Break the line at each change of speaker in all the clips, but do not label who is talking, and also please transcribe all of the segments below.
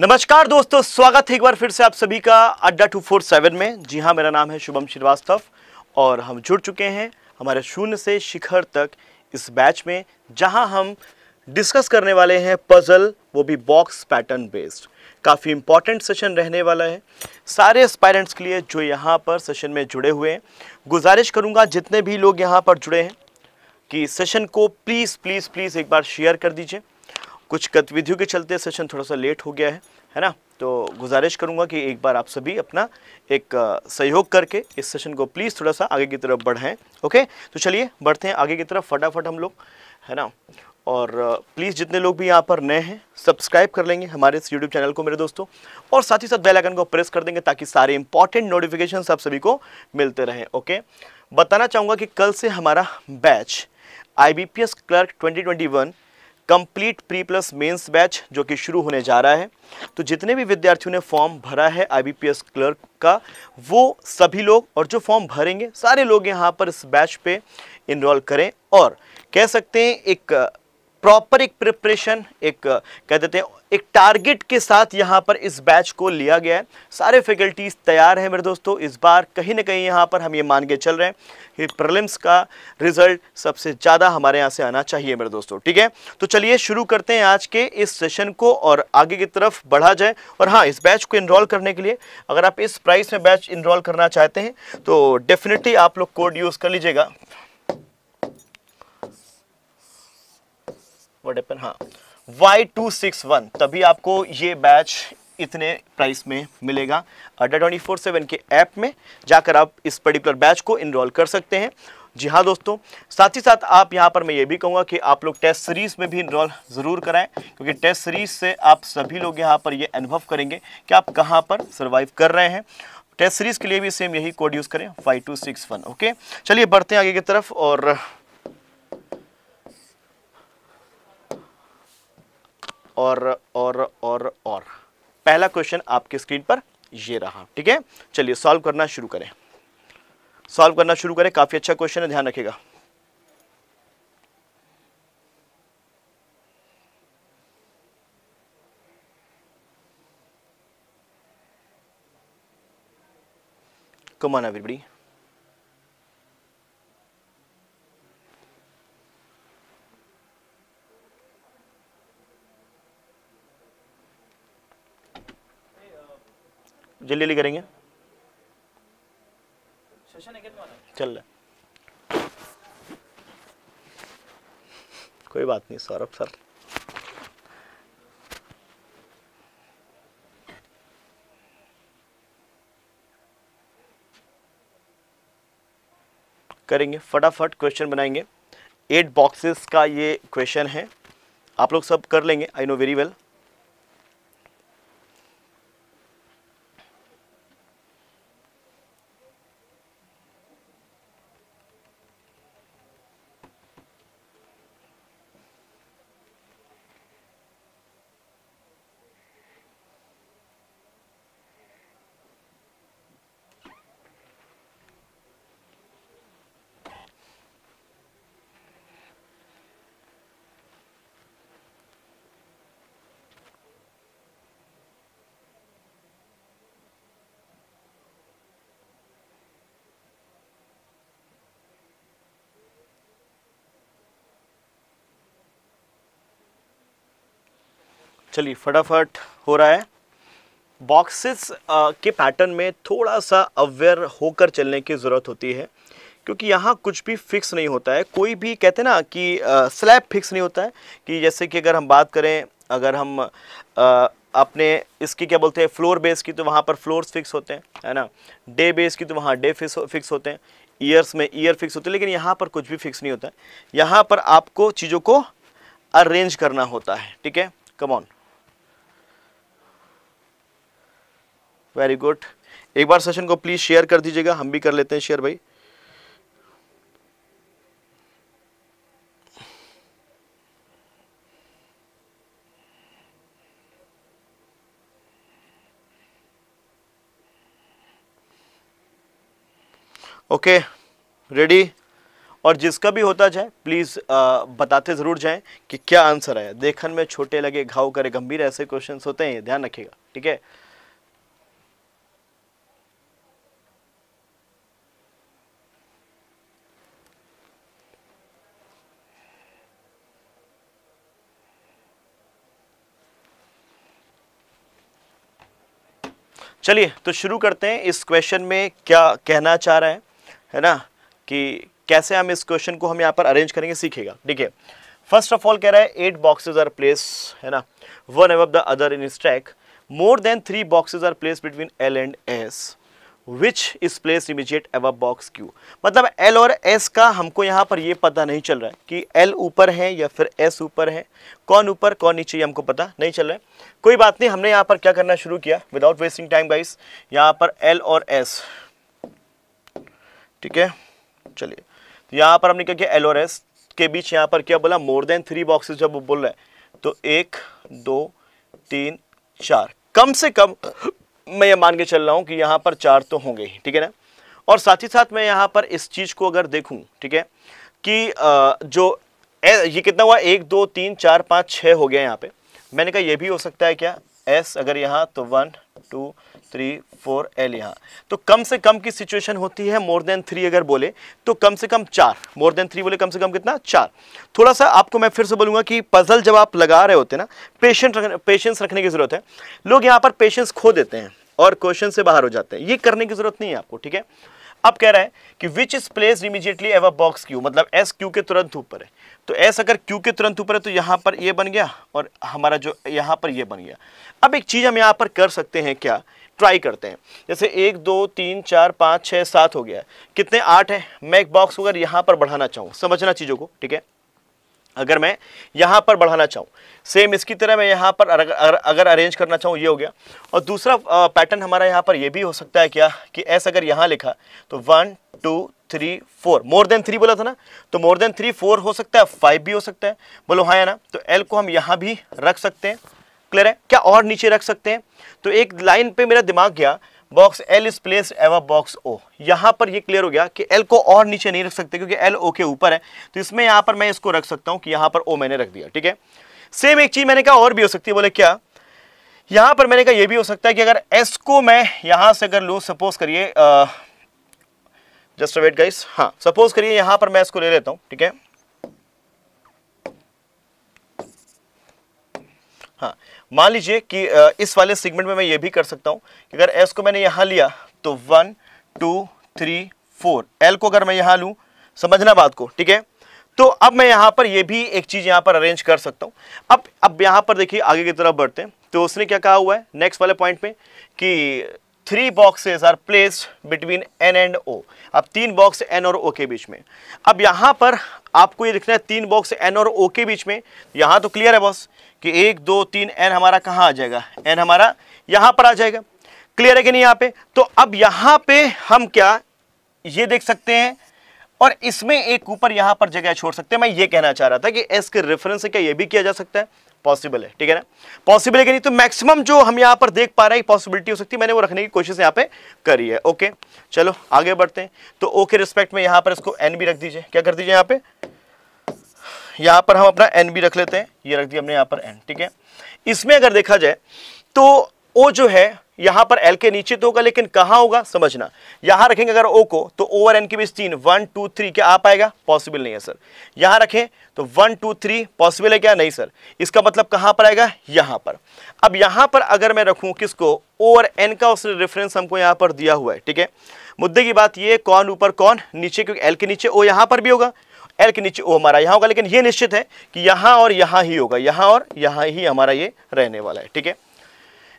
नमस्कार दोस्तों स्वागत है एक बार फिर से आप सभी का अड्डा टू फोर सेवन में जी हाँ मेरा नाम है शुभम श्रीवास्तव और हम जुड़ चुके हैं हमारे शून्य से शिखर तक इस बैच में जहाँ हम डिस्कस करने वाले हैं पज़ल वो भी बॉक्स पैटर्न बेस्ड काफ़ी इम्पॉर्टेंट सेशन रहने वाला है सारे एस्पायरेंट्स के लिए जो यहाँ पर सेशन में जुड़े हुए हैं गुजारिश करूँगा जितने भी लोग यहाँ पर जुड़े हैं कि सेशन को प्लीज़ प्लीज़ प्लीज़ एक बार शेयर कर दीजिए कुछ गतिविधियों के चलते सेशन थोड़ा सा लेट हो गया है है ना तो गुजारिश करूंगा कि एक बार आप सभी अपना एक सहयोग करके इस सेशन को प्लीज़ थोड़ा सा आगे की तरफ बढ़ाएं ओके तो चलिए बढ़ते हैं आगे की तरफ फटाफट हम लोग है ना और प्लीज़ जितने लोग भी यहाँ पर नए हैं सब्सक्राइब कर लेंगे हमारे इस यूट्यूब चैनल को मेरे दोस्तों और साथ ही साथ बेल आइकन को प्रेस कर देंगे ताकि सारे इंपॉर्टेंट नोटिफिकेशन आप सभी को मिलते रहें ओके बताना चाहूँगा कि कल से हमारा batch I clerk twenty complete pre plus mains batch जो कि शुरू होने जा रहा है तो जितने भी विद्यार्थियों ने फॉर्म भरा है आईबीपीएस क्लर्क का वो सभी लोग और जो फॉर्म भरेंगे सारे लोग यहाँ पर इस बैच पे इनरोल करें और कह सकते हैं एक प्रॉपर एक प्रिपरेशन एक uh, कह देते हैं एक टारगेट के साथ यहाँ पर इस बैच को लिया गया है सारे फैकल्टीज़ तैयार हैं मेरे दोस्तों इस बार कहीं ना कहीं यहाँ पर हम ये मान के चल रहे हैं कि प्रलिम्स का रिजल्ट सबसे ज़्यादा हमारे यहाँ से आना चाहिए मेरे दोस्तों ठीक है तो चलिए शुरू करते हैं आज के इस सेशन को और आगे की तरफ बढ़ा जाए और हाँ इस बैच को इनरोल करने के लिए अगर आप इस प्राइस में बैच इनरोल करना चाहते हैं तो डेफिनेटली आप लोग कोड यूज़ कर लीजिएगा व्हाट हैपन हाँ वाई टू सिक्स वन तभी आपको ये बैच इतने प्राइस में मिलेगा अड्डा ट्वेंटी फोर सेवन के ऐप में जाकर आप इस पर्टिकुलर बैच को इनरोल कर सकते हैं जी हाँ दोस्तों साथ ही साथ आप यहाँ पर मैं ये भी कहूँगा कि आप लोग टेस्ट सीरीज़ में भी इनरोल ज़रूर कराएं क्योंकि टेस्ट सीरीज़ से आप सभी लोग यहाँ पर ये अनुभव करेंगे कि आप कहाँ पर सर्वाइव कर रहे हैं टेस्ट सीरीज़ के लिए भी सेम यही कोड यूज़ करें five two six one okay चलिए बढ़ते हैं आगे की तरफ और और और और और पहला क्वेश्चन आपके स्क्रीन पर ये रहा ठीक है चलिए सॉल्व करना शुरू करें सॉल्व करना शुरू करें काफ़ी अच्छा क्वेश्चन है ध्यान रखेगा कमाना बिरबड़ी जल्दी करेंगे चल रहा कोई बात नहीं सौरभ सर करेंगे फटाफट क्वेश्चन बनाएंगे एट बॉक्सेस का ये क्वेश्चन है आप लोग सब कर लेंगे आई नो वेरी वेल चलिए फटाफट हो रहा है बॉक्सेस के पैटर्न में थोड़ा सा अवेयर होकर चलने की ज़रूरत होती है क्योंकि यहाँ कुछ भी फिक्स नहीं होता है कोई भी कहते ना कि स्लैब फिक्स नहीं होता है कि जैसे कि अगर हम बात करें अगर हम आ, अपने इसकी क्या बोलते हैं फ्लोर बेस की तो वहाँ पर फ्लोर्स फिक्स होते हैं है ना डे बेस की तो वहाँ डे फिक्स फिक्स होते हैं ईयर्स में ईयर फिक्स होते हैं लेकिन यहाँ पर कुछ भी फिक्स नहीं होता है यहाँ पर आपको चीज़ों को अरेंज करना होता है ठीक है कमॉन वेरी गुड एक बार सेशन को प्लीज़ शेयर कर दीजिएगा हम भी कर लेते हैं शेयर भाई ओके रेडी और जिसका भी होता जाए प्लीज़ बताते ज़रूर जाएं कि क्या आंसर है देखन में छोटे लगे घाव करे गंभीर ऐसे क्वेश्चंस होते हैं ध्यान रखिएगा ठीक है चलिए तो शुरू करते हैं इस क्वेश्चन में क्या कहना चाह रहा है है ना कि कैसे हम इस क्वेश्चन को हम यहाँ पर अरेंज करेंगे सीखेगा ठीक है फर्स्ट ऑफ ऑल कह रहा है एट बॉक्सेज आर प्लेस है ना one above the other in stack more than three boxes are place between L and S which is place immediate above box Q मतलब एल और S का हमको यहाँ पर यह पता नहीं चल रहा है कि एल ऊपर है या फिर एस ऊपर है कौन ऊपर कौन नीचे ये हमको पता नहीं चल रहा है कोई बात नहीं हमने यहाँ पर क्या करना शुरू किया विदाउट वेस्टिंग टाइम गाइस यहाँ पर एल और एस ठीक है चलिए तो यहाँ पर हमने क्या किया एल और एस के बीच यहाँ पर क्या बोला मोर देन थ्री बॉक्सेस जब बोल रहे हैं तो एक दो तीन चार कम से कम मैं ये मान के चल रहा हूँ कि यहाँ पर चार तो होंगे ही ठीक है ना और साथ ही साथ मैं यहाँ पर इस चीज़ को अगर देखूँ ठीक है कि जो ये कितना हुआ एक दो तीन चार पाँच छः हो गया यहाँ पे मैंने कहा ये भी हो सकता है क्या एस अगर यहाँ तो one two three four L यहाँ तो कम से कम की सिचुएशन होती है मोर देन थ्री अगर बोले तो कम से कम चार मोर देन थ्री बोले कम से कम कितना चार थोड़ा सा आपको मैं फिर से बोलूंगा कि पजल जब आप लगा रहे होते ना पेशेंट रख, पेशेंस रखने की ज़रूरत है लोग यहाँ पर पेशेंस खो देते हैं और क्वेश्चन से बाहर हो जाते हैं ये करने की ज़रूरत नहीं है आपको ठीक है अब कह रहा है कि which is place immediately above box Q मतलब एस क्यू के तुरंत ऊपर है तो एस अगर क्यू के तुरंत ऊपर है तो यहाँ पर ये बन गया और हमारा जो यहाँ पर ये बन गया अब एक चीज़ हम यहाँ पर कर सकते हैं क्या ट्राई करते हैं जैसे एक दो तीन चार पाँच छः सात हो गया कितने आठ हैं मैं एक बॉक्स अगर यहाँ पर बढ़ाना चाहूँ समझना चीज़ों को ठीक है अगर मैं यहाँ पर बढ़ाना चाहूँ सेम इसकी तरह मैं यहाँ पर अगर, अगर, अरेंज करना चाहूँ ये हो गया और दूसरा पैटर्न हमारा यहाँ पर ये भी हो सकता है क्या कि एस अगर यहाँ लिखा तो one two three four more than three बोला था ना तो मोर देन थ्री फोर हो सकता है फाइव भी हो सकता है बोलो हाँ ना तो एल को हम यहाँ भी रख सकते हैं क्लियर है क्या और नीचे रख सकते हैं तो एक लाइन पे मेरा दिमाग गया box L is place above box O यहाँ पर ये क्लियर हो गया कि एल को और नीचे नहीं रख सकते क्योंकि एल ओ के ऊपर है तो इसमें यहाँ पर मैं इसको रख सकता हूँ कि यहाँ पर ओ मैंने रख दिया ठीक है सेम एक चीज़ मैंने कहा और भी हो सकती है बोले क्या यहाँ पर मैंने कहा यह भी हो सकता है कि अगर एस को मैं यहाँ से अगर लू सपोज करिए जस्ट वेट गाइस हाँ सपोज करिए यहाँ पर मैं इसको ले लेता हूँ ठीक है हाँ मान लीजिए कि इस वाले सेगमेंट में मैं ये भी कर सकता हूँ कि अगर एस को मैंने यहाँ लिया तो one two three four L को अगर मैं यहाँ लूँ समझना बात को ठीक है तो अब मैं यहाँ पर ये भी एक चीज़ यहाँ पर अरेंज कर सकता हूँ अब अब यहाँ पर देखिए आगे की तरफ बढ़ते हैं तो उसने क्या कहा हुआ है नेक्स्ट वाले पॉइंट में कि three boxes are place between N and O अब तीन बॉक्स एन और ओ के बीच में अब यहाँ पर आपको ये दिखना है तीन बॉक्स एन और ओ के बीच में यहाँ तो क्लियर है बॉस कि एक दो तीन एन हमारा कहाँ आ जाएगा एन हमारा यहाँ पर आ जाएगा क्लियर है कि नहीं यहाँ पे तो अब यहाँ पे हम क्या ये देख सकते हैं और इसमें एक ऊपर यहाँ पर जगह छोड़ सकते हैं मैं ये कहना चाह रहा था कि एस के रेफरेंस से क्या ये भी किया जा सकता है पॉसिबल है ठीक है ना पॉसिबल है कि नहीं तो मैक्सिमम जो हम यहाँ पर देख पा रहे हैं पॉसिबिलिटी हो सकती है मैंने वो रखने की कोशिश यहाँ पे करी है ओके चलो आगे बढ़ते हैं तो ओ के रिस्पेक्ट में यहाँ पर इसको एन भी रख दीजिए क्या कर दीजिए यहाँ पे यहां पर हम अपना एन भी रख लेते हैं ये रख दिया हमने यहां पर एन ठीक है इसमें अगर देखा जाए तो ओ जो है यहां पर एल के नीचे तो होगा लेकिन कहाँ होगा समझना यहां रखेंगे अगर ओ को तो ओ और एन के बीच तीन वन टू थ्री क्या आ पाएगा पॉसिबल नहीं है सर यहां रखें तो वन टू थ्री पॉसिबल है क्या नहीं सर इसका मतलब कहाँ पर आएगा यहाँ पर अब यहाँ पर अगर मैं रखूँ किसको ओ और एन का उसने रेफरेंस हमको यहाँ पर दिया हुआ है ठीक है मुद्दे की बात यह कौन ऊपर कौन नीचे क्योंकि एल के नीचे ओ यहाँ पर भी होगा एल के नीचे ओ हमारा यहाँ होगा लेकिन ये निश्चित है कि यहाँ और यहाँ ही होगा यहाँ और यहाँ ही हमारा ये रहने वाला है ठीक है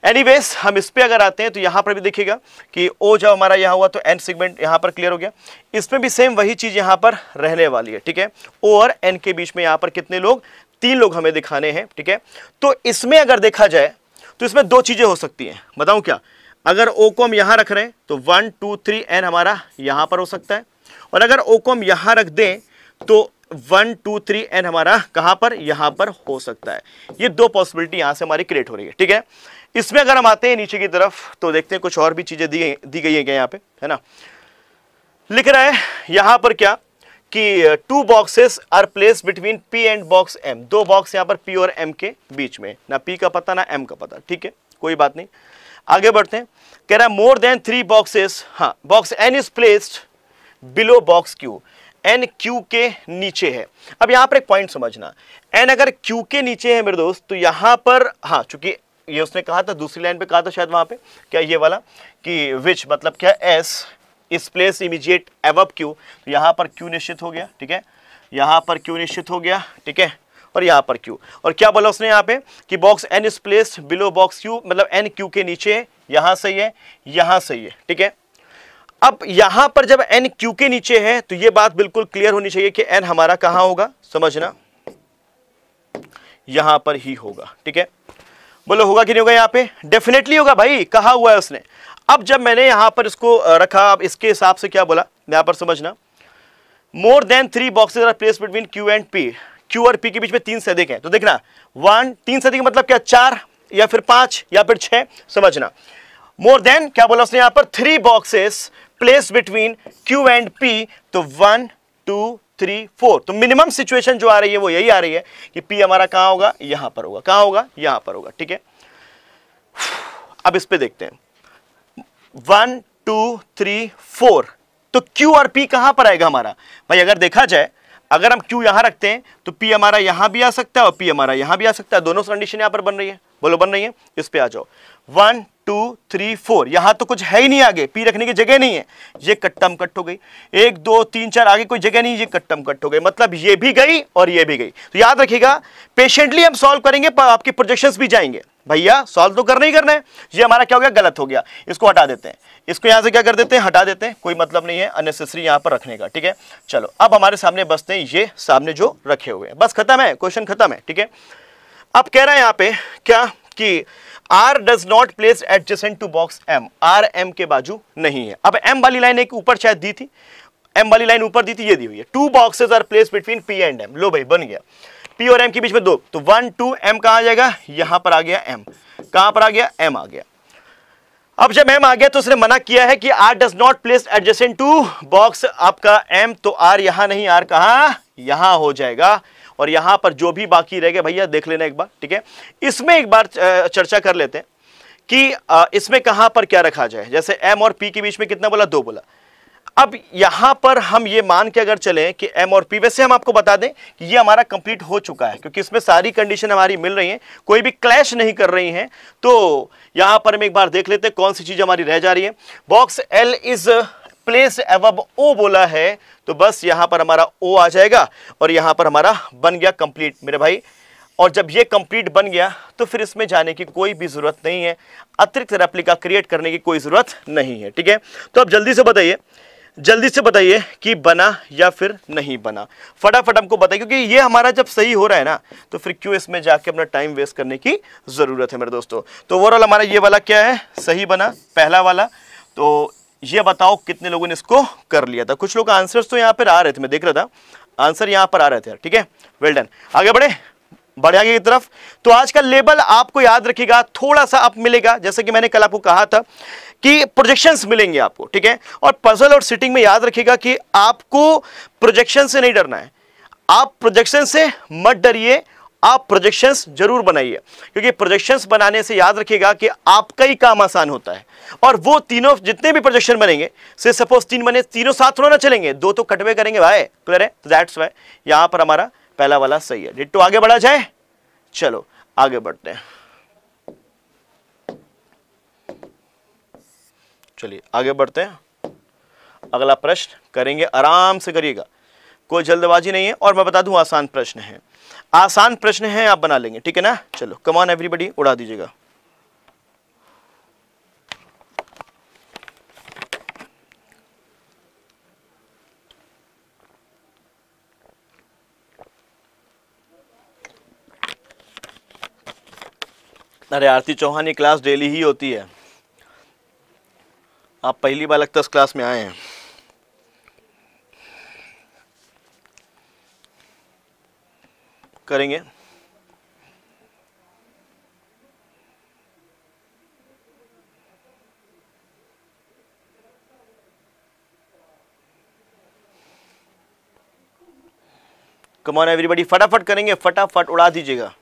एनीवेज हम इस पर अगर आते हैं तो यहाँ पर भी देखिएगा कि ओ जब हमारा यहाँ हुआ तो एन सेगमेंट यहाँ पर क्लियर हो गया इसमें भी सेम वही चीज़ यहाँ पर रहने वाली है ठीक है ओ और एन के बीच में यहाँ पर कितने लोग तीन लोग हमें दिखाने हैं ठीक है तो इसमें अगर देखा जाए तो इसमें दो चीज़ें हो सकती हैं बताऊँ क्या अगर ओ को हम यहाँ रख रहे हैं तो वन टू थ्री एन हमारा यहाँ पर हो सकता है और अगर ओ को हम यहाँ रख दें तो वन टू थ्री एन हमारा कहां पर यहां पर हो सकता है ये दो पॉसिबिलिटी यहां से हमारी क्रिएट हो रही है ठीक है इसमें अगर हम आते हैं नीचे की तरफ तो देखते हैं कुछ और भी चीज़ें दी गई है क्या यहां पे है ना लिख रहा है यहां पर क्या कि two boxes are place between P and box M दो बॉक्स यहां पर पी और एम के बीच में ना पी का पता ना एम का पता ठीक है कोई बात नहीं आगे बढ़ते हैं कह रहा है मोर देन थ्री बॉक्सेस हाँ box N is placed below box Q N Q के नीचे है अब यहां पर एक पॉइंट समझना एन अगर क्यू के नीचे है मेरे दोस्त तो यहां पर हाँ चूंकि ये उसने कहा था दूसरी लाइन पे कहा था शायद वहां पे क्या ये वाला कि विच मतलब क्या एस इस प्लेस इमीजिएट एवब क्यू तो यहां पर क्यू निश्चित हो गया ठीक है यहां पर क्यू निश्चित हो गया ठीक है और यहां पर क्यू और क्या बोला उसने यहां पे कि box N is place below box Q मतलब एन क्यू के नीचे यहां सही है यहां सही है ठीक है अब यहां पर जब एन क्यू के नीचे है तो यह बात बिल्कुल क्लियर होनी चाहिए कि एन हमारा कहां होगा समझना यहां पर ही होगा ठीक है बोलो होगा कि नहीं होगा यहां पे डेफिनेटली होगा भाई कहा हुआ है उसने अब जब मैंने यहां पर इसको रखा अब इसके हिसाब से क्या बोला यहां पर समझना more than three boxes are place between Q and P Q और पी के बीच में तीन से अधिक है तो देखना वन तीन से अधिक मतलब क्या चार या फिर पांच या फिर छह समझना मोर देन क्या बोला उसने यहां पर three boxes place between Q and P तो वन टू थ्री फोर तो मिनिमम सिचुएशन जो आ रही है वो यही आ रही है कि पी हमारा कहां होगा यहां पर होगा कहां होगा यहां पर होगा ठीक है अब इस पर देखते हैं वन टू थ्री फोर तो Q और P कहां पर आएगा हमारा भाई अगर देखा जाए अगर हम Q यहां रखते हैं तो P हमारा यहां भी आ सकता है और P हमारा यहां भी आ सकता है दोनों कंडीशन यहां पर बन रही है बोलो बन रही है इस पे आ जाओ वन टू थ्री फोर यहां तो कुछ है ही नहीं आगे पी रखने की जगह नहीं है ये कट्टम कट हो गई एक दो तीन चार आगे कोई जगह नहीं ये कट्टम कट हो गई मतलब ये भी गई और ये भी गई तो याद रखिएगा पेशेंटली हम सॉल्व करेंगे पर आपके प्रोजेक्शंस भी जाएंगे भैया सॉल्व तो करना ही करना है ये हमारा क्या हो गया गलत हो गया इसको हटा देते हैं इसको यहाँ से क्या कर देते हैं हटा देते हैं कोई मतलब नहीं है अननेसेसरी यहाँ पर रखने का ठीक है चलो अब हमारे सामने बसते हैं ये सामने जो रखे हुए हैं बस खत्म है क्वेश्चन खत्म है ठीक है अब कह रहा है यहाँ पे क्या कि R does not place adjacent to box M R M के बाजू नहीं है अब एम वाली लाइन एक ऊपर शायद दी थी एम वाली लाइन ऊपर दी थी ये दी हुई है two boxes are place between P and M लो भाई बन गया P और M के बीच में दो तो वन टू M कहा आ जाएगा यहां पर आ गया M. कहां पर आ गया M आ गया अब जब M आ गया तो उसने मना किया है कि R does not place adjacent to box आपका M तो R यहां नहीं R कहा यहां हो जाएगा और यहां पर जो भी बाकी रह गए भैया देख लेना एक बार ठीक है इसमें एक बार चर्चा कर लेते हैं कि इसमें कहाँ पर क्या रखा जाए जैसे एम और पी के बीच में कितना बोला दो बोला अब यहां पर हम ये मान के अगर चले कि एम और पी वैसे हम आपको बता दें कि ये हमारा कंप्लीट हो चुका है क्योंकि इसमें सारी कंडीशन हमारी मिल रही है कोई भी क्लैश नहीं कर रही हैं तो यहां पर हम एक बार देख लेते हैं कौन सी चीज हमारी रह जा रही है box L is place above O बोला है तो बस यहाँ पर हमारा ओ आ जाएगा और यहाँ पर हमारा बन गया कंप्लीट मेरे भाई और जब ये कंप्लीट बन गया तो फिर इसमें जाने की कोई भी ज़रूरत नहीं है अतिरिक्त रेप्लिका क्रिएट करने की कोई ज़रूरत नहीं है ठीक है तो आप जल्दी से बताइए जल्दी से बताइए कि बना या फिर नहीं बना फटाफट हमको बताइए क्योंकि ये हमारा जब सही हो रहा है ना तो फिर क्यों इसमें जाके अपना टाइम वेस्ट करने की ज़रूरत है मेरे दोस्तों तो ओवरऑल हमारा ये वाला क्या है सही बना पहला वाला तो ये बताओ कितने लोगों ने इसको कर लिया था कुछ लोग आंसर्स तो यहाँ पर आ रहे थे मैं देख रहा था आंसर यहाँ पर आ रहे थे ठीक है वेल डन आगे बढ़े बढ़े आगे की तरफ तो आज का लेबल आपको याद रखिएगा थोड़ा सा अप मिलेगा जैसे कि मैंने कल आपको कहा था कि प्रोजेक्शंस मिलेंगे आपको ठीक है और पजल और सिटिंग में याद रखिएगा कि आपको प्रोजेक्शन से नहीं डरना है आप प्रोजेक्शन से मत डरिए आप प्रोजेक्शंस जरूर बनाइए क्योंकि प्रोजेक्शंस बनाने से याद रखिएगा कि आपका ही काम आसान होता है और वो तीनों जितने भी प्रोजेक्शन बनेंगे से सपोज तीन बने तीनों साथ थोड़ा ना चलेंगे दो तो कटवे करेंगे भाई क्लियर है दैट्स वाई यहाँ पर हमारा पहला वाला सही है डिट्टो आगे बढ़ा जाए चलो आगे बढ़ते हैं चलिए आगे बढ़ते हैं अगला प्रश्न करेंगे आराम से करिएगा कोई जल्दबाजी नहीं है और मैं बता दूं आसान प्रश्न है आसान प्रश्न है आप बना लेंगे ठीक है ना चलो कमान एवरीबडी उड़ा दीजिएगा अरे आरती चौहान क्लास डेली ही होती है आप पहली बार लगता है क्लास में आए हैं करेंगे कमान एवरीबडी फटाफट करेंगे फटाफट उड़ा दीजिएगा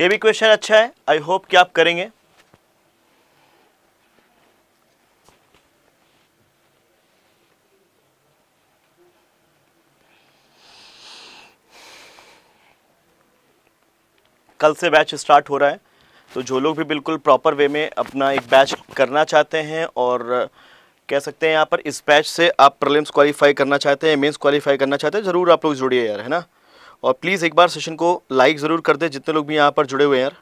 ये भी क्वेश्चन अच्छा है आई होप कि आप करेंगे कल से बैच स्टार्ट हो रहा है तो जो लोग भी बिल्कुल प्रॉपर वे में अपना एक बैच करना चाहते हैं और कह सकते हैं यहाँ पर इस बैच से आप प्रलिम्स क्वालिफाई करना चाहते हैं मेंस क्वालिफाई करना चाहते हैं ज़रूर आप लोग जुड़िए यार है ना और प्लीज़ एक बार सेशन को लाइक ज़रूर कर दे जितने लोग भी यहाँ पर जुड़े हुए हैं यार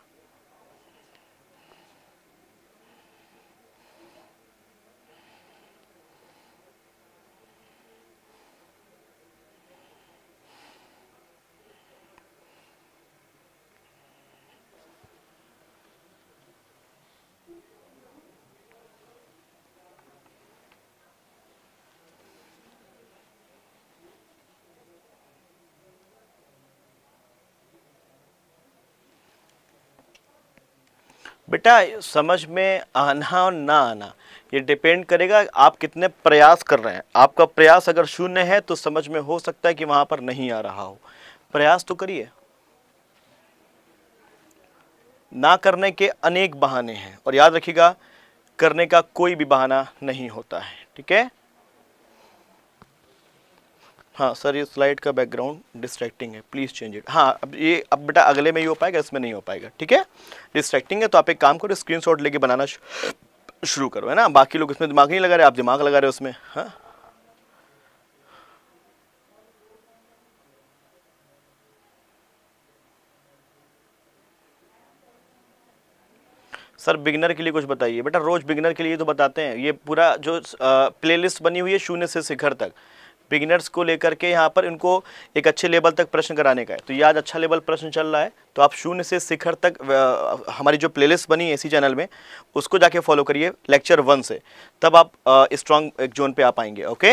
बेटा समझ में आना और ना आना ये डिपेंड करेगा आप कितने प्रयास कर रहे हैं आपका प्रयास अगर शून्य है तो समझ में हो सकता है कि वहां पर नहीं आ रहा हो प्रयास तो करिए ना करने के अनेक बहाने हैं और याद रखिएगा करने का कोई भी बहाना नहीं होता है ठीक है हाँ सर ये स्लाइड का बैकग्राउंड डिस्ट्रैक्टिंग है प्लीज़ चेंज इट हाँ अब ये अब बेटा अगले में ही हो पाएगा इसमें नहीं हो पाएगा ठीक है डिस्ट्रैक्टिंग है तो आप एक काम करो स्क्रीन शॉट लेके बनाना शुरू करो है ना बाकी लोग इसमें दिमाग नहीं लगा रहे आप दिमाग लगा रहे हो उसमें हाँ सर बिगनर के लिए कुछ बताइए बेटा रोज़ बिगनर के लिए तो बताते हैं ये पूरा जो प्लेलिस्ट बनी हुई है शून्य से शिखर तक बिगिनर्स को लेकर के यहाँ पर इनको एक अच्छे लेवल तक प्रश्न कराने का है तो ये आज अच्छा लेवल प्रश्न चल रहा है तो आप शून्य से शिखर तक हमारी जो प्लेलिस्ट बनी है इसी चैनल में उसको जाके फॉलो करिए लेक्चर वन से तब आप स्ट्रांग एक जोन पे आ पाएंगे okay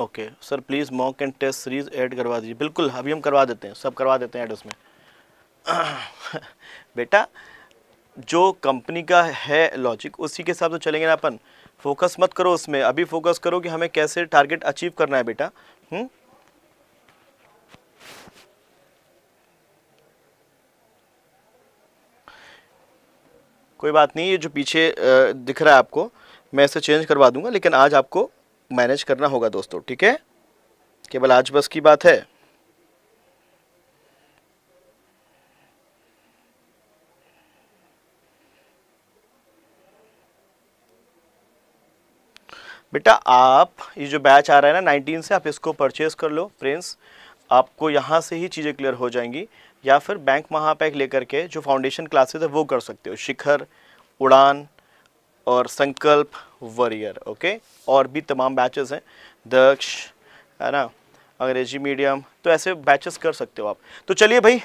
okay sir please mock and test series add करवा दीजिए बिल्कुल अभी हम करवा देते हैं सब करवा देते हैं एड उसमें बेटा जो कंपनी का है लॉजिक उसी के हिसाब से चलेंगे ना अपन फोकस मत करो उसमें अभी फोकस करो कि हमें कैसे टारगेट अचीव करना है बेटा हुँ? हम्म? कोई बात नहीं ये जो पीछे दिख रहा है आपको मैं इसे चेंज करवा दूंगा लेकिन आज आपको मैनेज करना होगा दोस्तों ठीक है केवल आज बस की बात है बेटा आप ये जो बैच आ रहा है ना नाइनटीन से आप इसको परचेज़ कर लो प्रिंस आपको यहाँ से ही चीज़ें क्लियर हो जाएंगी या फिर बैंक महापैक लेकर के जो फाउंडेशन क्लासेस है वो कर सकते हो शिखर उड़ान और संकल्प वरियर ओके और भी तमाम बैचेस हैं दक्ष है ना अंग्रेजी मीडियम तो ऐसे बैचेस कर सकते हो आप तो चलिए भाई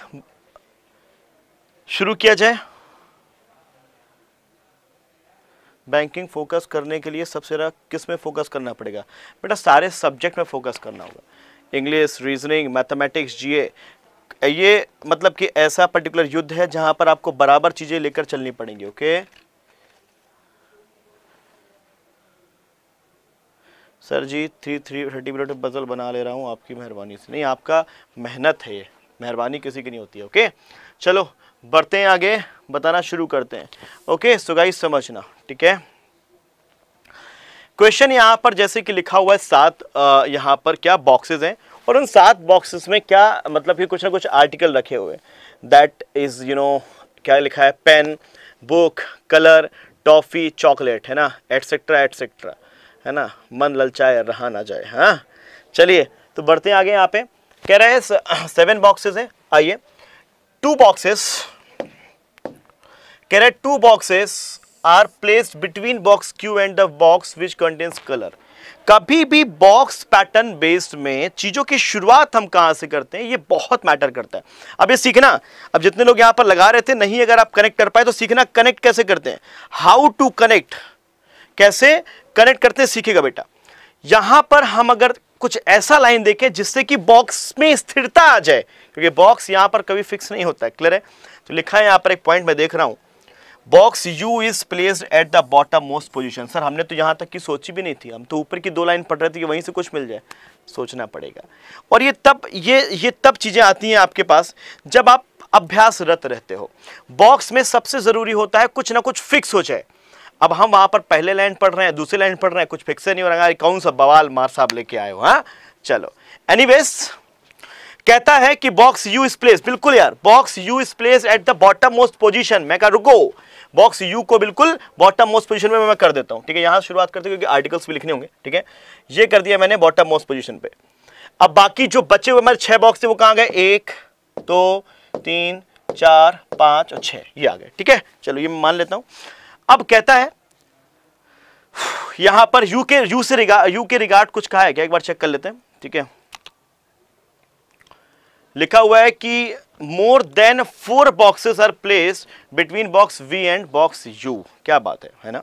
शुरू किया जाए बैंकिंग फोकस करने के लिए सबसे ज़्यादा किस में फोकस करना पड़ेगा बेटा सारे सब्जेक्ट में फोकस करना होगा इंग्लिश रीजनिंग मैथमेटिक्स जीए ये मतलब कि ऐसा पर्टिकुलर युद्ध है जहां पर आपको बराबर चीज़ें लेकर चलनी पड़ेंगी okay sir ji three three thirty minute बजल बना ले रहा हूँ आपकी मेहरबानी से नहीं आपका मेहनत है ये मेहरबानी किसी की नहीं होती ओके चलो बढ़ते हैं आगे बताना शुरू करते हैं ओके सुगाई समझना ठीक है क्वेश्चन यहां पर जैसे कि लिखा हुआ है सात यहां पर क्या बॉक्सेस हैं और उन सात बॉक्सेस में क्या मतलब कि कुछ ना कुछ आर्टिकल रखे हुए दैट इज़ यू नो क्या लिखा है pen book colour toffee chocolate है ना एटसेट्रा एटसेट्रा है ना मन ललचाए रहा ना जाए हाँ चलिए तो बढ़ते हैं आगे यहाँ पे कह रहे हैं सेवन बॉक्सेस हैं आइए टू बॉक्सेस कह रहे two boxes are placed between box Q and the box which contains colour कभी भी बॉक्स पैटर्न बेस्ड में चीजों की शुरुआत हम कहां से करते हैं ये बहुत मैटर करता है अब ये सीखना अब जितने लोग यहां पर लगा रहे थे नहीं अगर आप कनेक्ट कर पाए तो सीखना कनेक्ट कैसे करते हैं हाउ टू कनेक्ट कैसे कनेक्ट करते हैं सीखेगा बेटा यहां पर हम अगर कुछ ऐसा लाइन देखें जिससे कि बॉक्स में स्थिरता आ जाए क्योंकि बॉक्स यहां पर कभी फिक्स नहीं होता है क्लियर है तो लिखा है यहां पर एक पॉइंट मैं देख रहा हूं box U is placed at the bottom most position sir हमने तो यहाँ तक की सोची भी नहीं थी हम तो ऊपर की दो लाइन पढ़ रहे थे कि वहीं से कुछ मिल जाए सोचना पड़ेगा और ये तब ये ये तब चीज़ें आती हैं आपके पास जब आप अभ्यासरत रहते हो बॉक्स में सबसे ज़रूरी होता है कुछ ना कुछ फिक्स हो जाए अब हम वहाँ पर पहले लाइन पढ़ रहे हैं दूसरी लाइन पढ़ रहे हैं कुछ फिक्स नहीं हो रहा है कौन सा बवाल मार साहब लेके आए हो हाँ चलो एनीवेज कहता है कि बॉक्स यू इज प्लेस बिल्कुल यार box U is place at the bottom most position मैं कहा रुको बॉक्स यू को बिल्कुल बॉटम मोस्ट पोजिशन में मैं कर देता हूँ ठीक है यहाँ शुरुआत करते क्योंकि आर्टिकल्स भी लिखने होंगे ठीक है ये कर दिया मैंने बॉटम मोस्ट पोजिशन पे अब बाकी जो बचे हुए हमारे छः बॉक्स थे वो कहाँ गए एक दो तीन चार पाँच और छः ये आ गए ठीक है चलो ये मान लेता हूँ अब कहता है यहां पर यू के यू से रिगार्ड यू के रिगार्ड कुछ कहा है क्या एक बार चेक कर लेते हैं ठीक है लिखा हुआ है कि more than four boxes are place between box V and box U क्या बात है है ना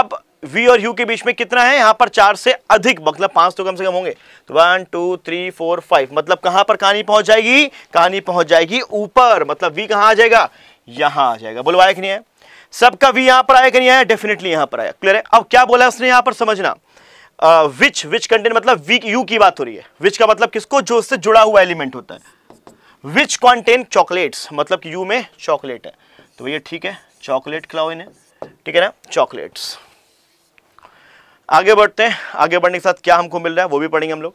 अब वी और यू के बीच में कितना है यहां पर चार से अधिक मतलब पांच तो कम से कम होंगे तो one two three four five मतलब कहां पर कहानी पहुंच जाएगी कहानी पहुंच जाएगी ऊपर मतलब वी कहां आ जाएगा यहां आ जाएगा बोलवाया कि नहीं है सबका वी यहां पर आया कि नहीं आया डेफिनेटली यहां पर आया क्लियर है अब क्या बोला उसने यहां पर समझना विच विच कंटेंट मतलब वी यू की बात हो रही है विच का मतलब किसको जो उससे जुड़ा हुआ एलिमेंट होता है विच कॉन्टेन चॉकलेट्स मतलब कि यू में चॉकलेट है तो भैया ठीक है चॉकलेट खिलाओ इन्हें ठीक है ना चॉकलेट्स आगे बढ़ते हैं आगे बढ़ने के साथ क्या हमको मिल रहा है वो भी पढ़ेंगे हम लोग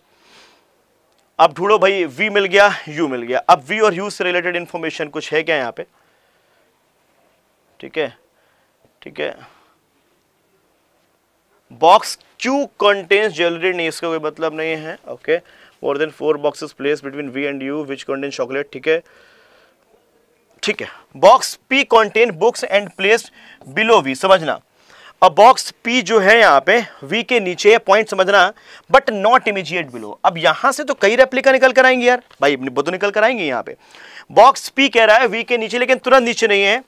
अब ढूंढो भाई वी मिल गया यू मिल गया अब वी और यू से रिलेटेड इंफॉर्मेशन कुछ है क्या यहाँ पे ठीक है ठीक है बॉक्स क्यू कंटेन्स ज्वेलरी नहीं इसका कोई मतलब नहीं है okay okay. More than four boxes place between V and U which contain chocolate ठीक है ठीक है box P contain books and place below V समझना अब बॉक्स पी जो है यहाँ पे वी के नीचे पॉइंट समझना बट नॉट इमीजिएट बिलो अब यहां से तो कई रेप्लिका निकल कर आएंगे यार भाई बदो निकल कर आएंगे यहाँ पे बॉक्स पी कह रहा है वी के नीचे लेकिन तुरंत नीचे नहीं है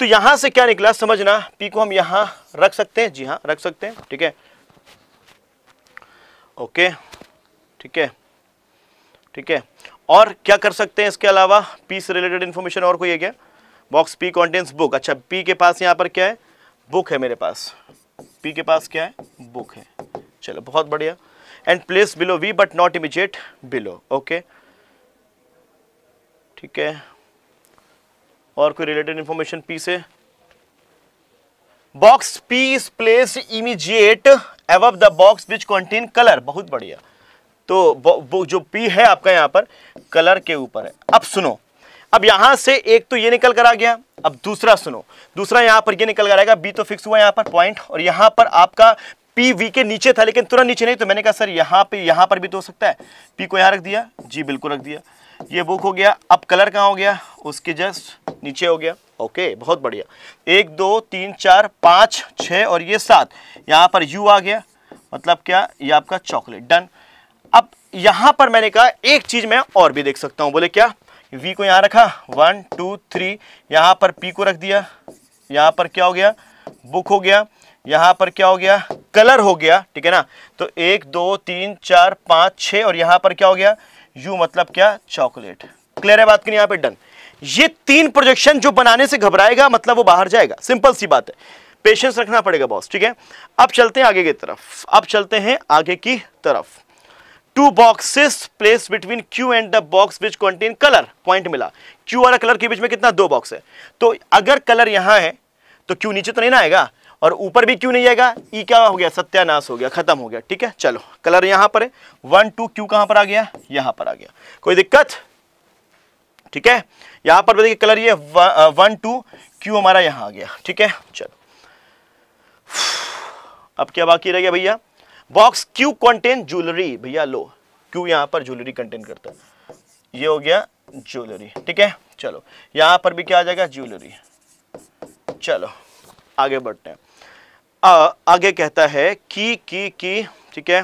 तो यहां से क्या निकला समझना पी को हम यहां रख सकते हैं जी हां रख सकते हैं ठीक है ओके ठीक है ठीक है और क्या कर सकते हैं इसके अलावा पी से रिलेटेड इन्फॉर्मेशन और कोई है क्या बॉक्स पी कॉन्टेंट्स बुक अच्छा पी के पास यहाँ पर क्या है बुक है मेरे पास पी के पास क्या है बुक है चलो बहुत बढ़िया and place below V but not immediate below okay ठीक है और कोई रिलेटेड इंफॉर्मेशन पी से box P is place immediate above the box which contain colour बहुत बढ़िया तो वो जो पी है आपका यहाँ पर कलर के ऊपर है अब सुनो अब यहाँ से एक तो ये निकल कर आ गया अब दूसरा सुनो दूसरा यहाँ पर ये निकल कर आएगा बी तो फिक्स हुआ यहाँ पर पॉइंट और यहाँ पर आपका पी वी के नीचे था लेकिन तुरंत नीचे नहीं तो मैंने कहा सर यहाँ पे यहाँ पर भी तो हो सकता है पी को यहाँ रख दिया जी बिल्कुल रख दिया ये बुक हो गया अब कलर कहाँ हो गया उसके जस्ट नीचे हो गया ओके बहुत बढ़िया एक दो तीन चार पाँच छः और ये सात यहाँ पर यू आ गया मतलब क्या ये आपका चॉकलेट डन अब यहां पर मैंने कहा एक चीज मैं और भी देख सकता हूं बोले क्या वी को यहां रखा वन टू थ्री यहां पर पी को रख दिया यहां पर क्या हो गया बुक हो गया यहां पर क्या हो गया कलर हो गया ठीक है ना तो एक दो तीन चार पांच छः और यहां पर क्या हो गया यू मतलब क्या चॉकलेट क्लियर है बात करें यहाँ पे डन ये तीन प्रोजेक्शन जो बनाने से घबराएगा मतलब वो बाहर जाएगा सिंपल सी बात है पेशेंस रखना पड़ेगा बॉस ठीक है अब चलते हैं आगे की तरफ अब चलते हैं आगे की तरफ two boxes place between Q and the box which contain colour point मिला क्यू और कलर के बीच में कितना दो बॉक्स है तो अगर कलर यहां है तो क्यू नीचे तो नहीं ना आएगा और ऊपर भी क्यू नहीं आएगा ई e क्या हो गया सत्यानाश हो गया खत्म हो गया ठीक है चलो कलर यहां पर है वन टू क्यू कहां पर आ गया यहां पर आ गया कोई दिक्कत ठीक है यहां पर देखिए कलर ये वन टू क्यू हमारा यहां आ गया ठीक है चलो अब क्या बाकी रह गया भैया बॉक्स क्यू कॉन्टेन ज्वेलरी भैया लो क्यू यहां पर ज्वेलरी कंटेन करता है ये हो गया ज्वेलरी ठीक है चलो यहां पर भी क्या आ जाएगा ज्वेलरी चलो आगे बढ़ते हैं आ, आगे कहता है की की की ठीक है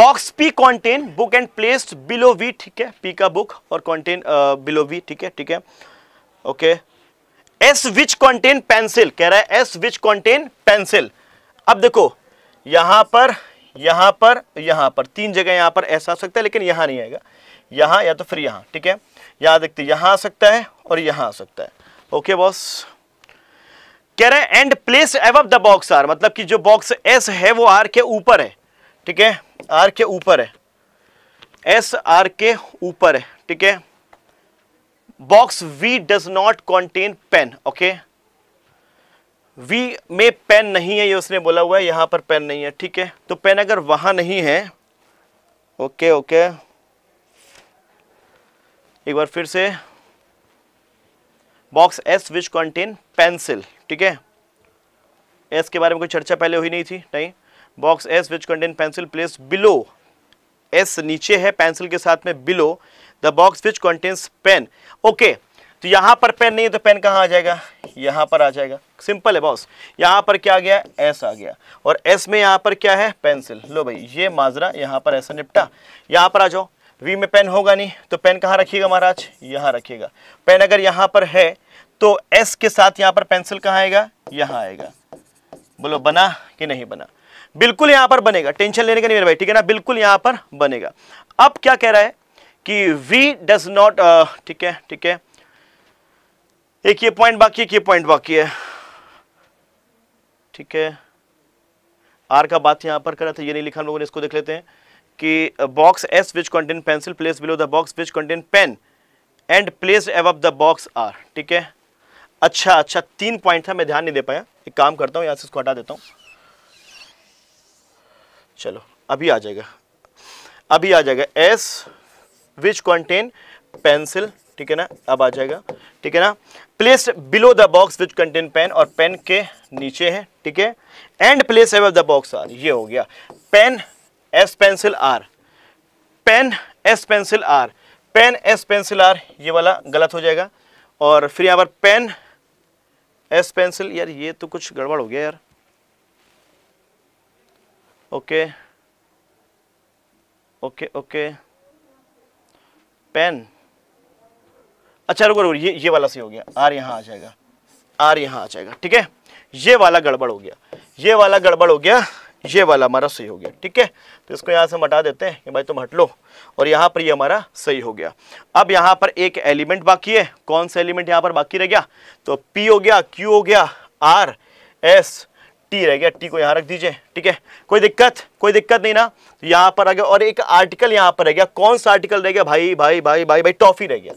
box P contain book and place below V ठीक है पी का बुक और कॉन्टेन बिलो वी ठीक है ठीक है okay S which contain pencil कह रहा है एस विच कॉन्टेन पेंसिल अब देखो यहां पर यहां पर यहां पर तीन जगह यहां पर ऐसा आ सकता है लेकिन यहां नहीं आएगा यहां या तो फिर यहां ठीक है यहां देखते यहां आ सकता है और यहां आ सकता है ओके बॉस कह रहे हैं and place above the box R मतलब कि जो बॉक्स एस है वो आर के ऊपर है ठीक है आर के ऊपर है एस आर के ऊपर है ठीक है box V does not contain pen okay V में पेन नहीं है ये उसने बोला हुआ है यहाँ पर पेन नहीं है ठीक है तो पेन अगर वहाँ नहीं है ओके ओके एक बार फिर से box S which contain pencil ठीक है एस के बारे में कोई चर्चा पहले हुई नहीं थी नहीं box S which contain pencil place below S नीचे है पेंसिल के साथ में below the box which contains pen okay तो यहां पर पेन नहीं है तो पेन कहां आ जाएगा यहां पर आ जाएगा सिंपल है बॉस यहां पर क्या आ गया एस आ गया और एस में यहां पर क्या है पेंसिल लो भाई ये माजरा यहां पर ऐसा निपटा यहां पर आ जाओ वी में पेन होगा नहीं तो पेन कहां रखिएगा महाराज यहां रखिएगा पेन अगर यहां पर है तो एस के साथ यहां पर पेंसिल कहां आएगा यहां आएगा बोलो बना कि नहीं बना बिल्कुल यहां पर बनेगा टेंशन लेने का नहीं मेरे भाई ठीक है ना बिल्कुल यहां पर बनेगा अब क्या कह रहा है कि वी डज नॉट ठीक है ठीक है एक ये पॉइंट बाकी एक ये पॉइंट बाकी है ठीक है आर का बात यहां पर करा था ये नहीं लिखा लोगों ने इसको देख लेते हैं कि box S which contain pencil place below the box which contain pen and place above the box R ठीक है अच्छा अच्छा तीन पॉइंट था मैं ध्यान नहीं दे पाया एक काम करता हूँ यहाँ से इसको हटा देता हूँ चलो अभी आ जाएगा अभी आ जाएगा एस विच कंटेन पेंसिल ठीक है ना अब आ जाएगा ठीक है ना place below the box which contain pen और पेन के नीचे है ठीक है and place above the box R ये हो गया pen S pencil R pen S pencil R pen S pencil R ये वाला गलत हो जाएगा और फिर यहां पर पेन एस पेंसिल यार ये तो कुछ गड़बड़ हो गया यार ओके ओके ओके पेन अच्छा रुको रुको ये ये वाला सही हो गया आर यहाँ आ जाएगा आर यहाँ आ जाएगा ठीक है ये वाला गड़बड़ हो गया ये वाला गड़बड़ हो गया ये वाला हमारा सही हो गया ठीक है तो इसको यहाँ से हटा देते हैं कि भाई तुम हट लो और यहाँ पर ये यह हमारा सही हो गया अब यहाँ पर एक एलिमेंट बाकी है कौन सा एलिमेंट यहाँ पर बाकी रह गया तो पी हो गया क्यू हो गया आर एस टी रह गया टी को यहाँ रख दीजिए ठीक है कोई दिक्कत कोई दिक्कत नहीं ना तो यहाँ पर आ गया और एक आर्टिकल यहाँ पर रह गया कौन सा आर्टिकल रह गया भाई भाई भाई भाई भाई टॉफी रह गया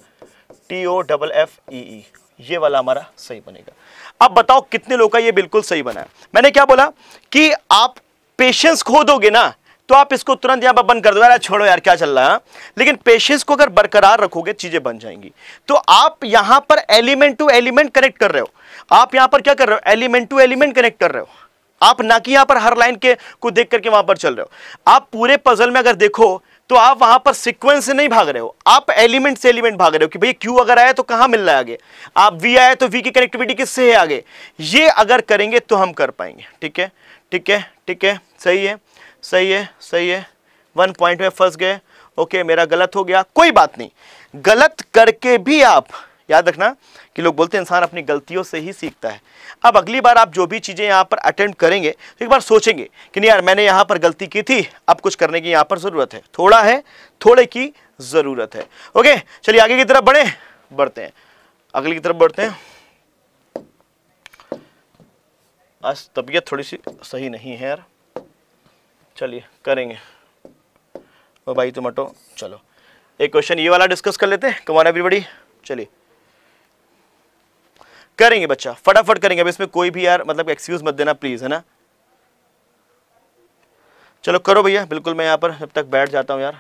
T O double F E E ये वाला हमारा सही बनेगा अब बताओ कितने लोग का ये बिल्कुल सही बना है मैंने क्या बोला कि आप पेशेंस खो दोगे ना तो आप इसको तुरंत यहां पर बंद कर दो यार छोड़ो यार क्या चल रहा है लेकिन पेशेंस को अगर बरकरार रखोगे चीजें बन जाएंगी तो आप यहां पर एलिमेंट टू एलिमेंट कनेक्ट कर रहे हो आप यहां पर क्या कर रहे हो एलिमेंट टू एलिमेंट कनेक्ट कर रहे हो आप ना कि यहां पर हर लाइन के को देख करके वहां पर चल रहे हो आप पूरे पजल में अगर देखो तो आप वहां पर सिक्वेंस से नहीं भाग रहे हो आप एलिमेंट से एलिमेंट भाग रहे हो कि भैया क्यू अगर आया तो कहां मिल रहा है आगे आप वी आया तो वी की कनेक्टिविटी किससे है आगे ये अगर करेंगे तो हम कर पाएंगे ठीक है ठीक है ठीक है सही है सही है सही है वन पॉइंट में फंस गए ओके मेरा गलत हो गया कोई बात नहीं गलत करके भी आप याद रखना कि लोग बोलते हैं इंसान अपनी गलतियों से ही सीखता है अब अगली बार आप जो भी चीज़ें यहाँ पर अटेम्प्ट करेंगे तो एक बार सोचेंगे कि नहीं यार मैंने यहाँ पर गलती की थी अब कुछ करने की यहाँ पर ज़रूरत है थोड़ा है थोड़े की ज़रूरत है ओके चलिए आगे की तरफ बढ़े बढ़ते हैं अगली की तरफ बढ़ते हैं आज तबीयत थोड़ी सी सही नहीं है यार चलिए करेंगे ओ भाई तुम हटो चलो एक क्वेश्चन ये वाला डिस्कस कर लेते हैं कमान एवरीबडी चलिए करेंगे बच्चा फटाफट करेंगे अब इसमें कोई भी यार मतलब एक्सक्यूज मत देना प्लीज़ है ना चलो करो भैया बिल्कुल मैं यहाँ पर जब तक बैठ जाता हूं यार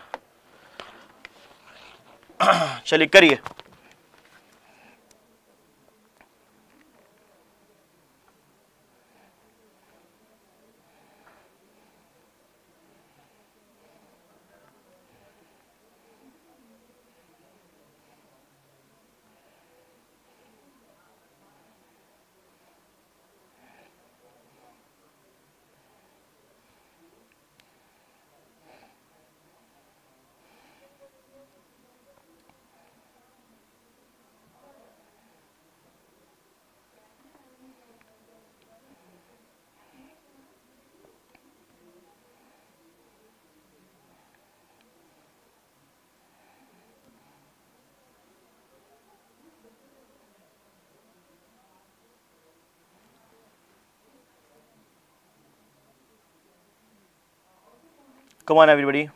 चलिए करिए Come on, everybody.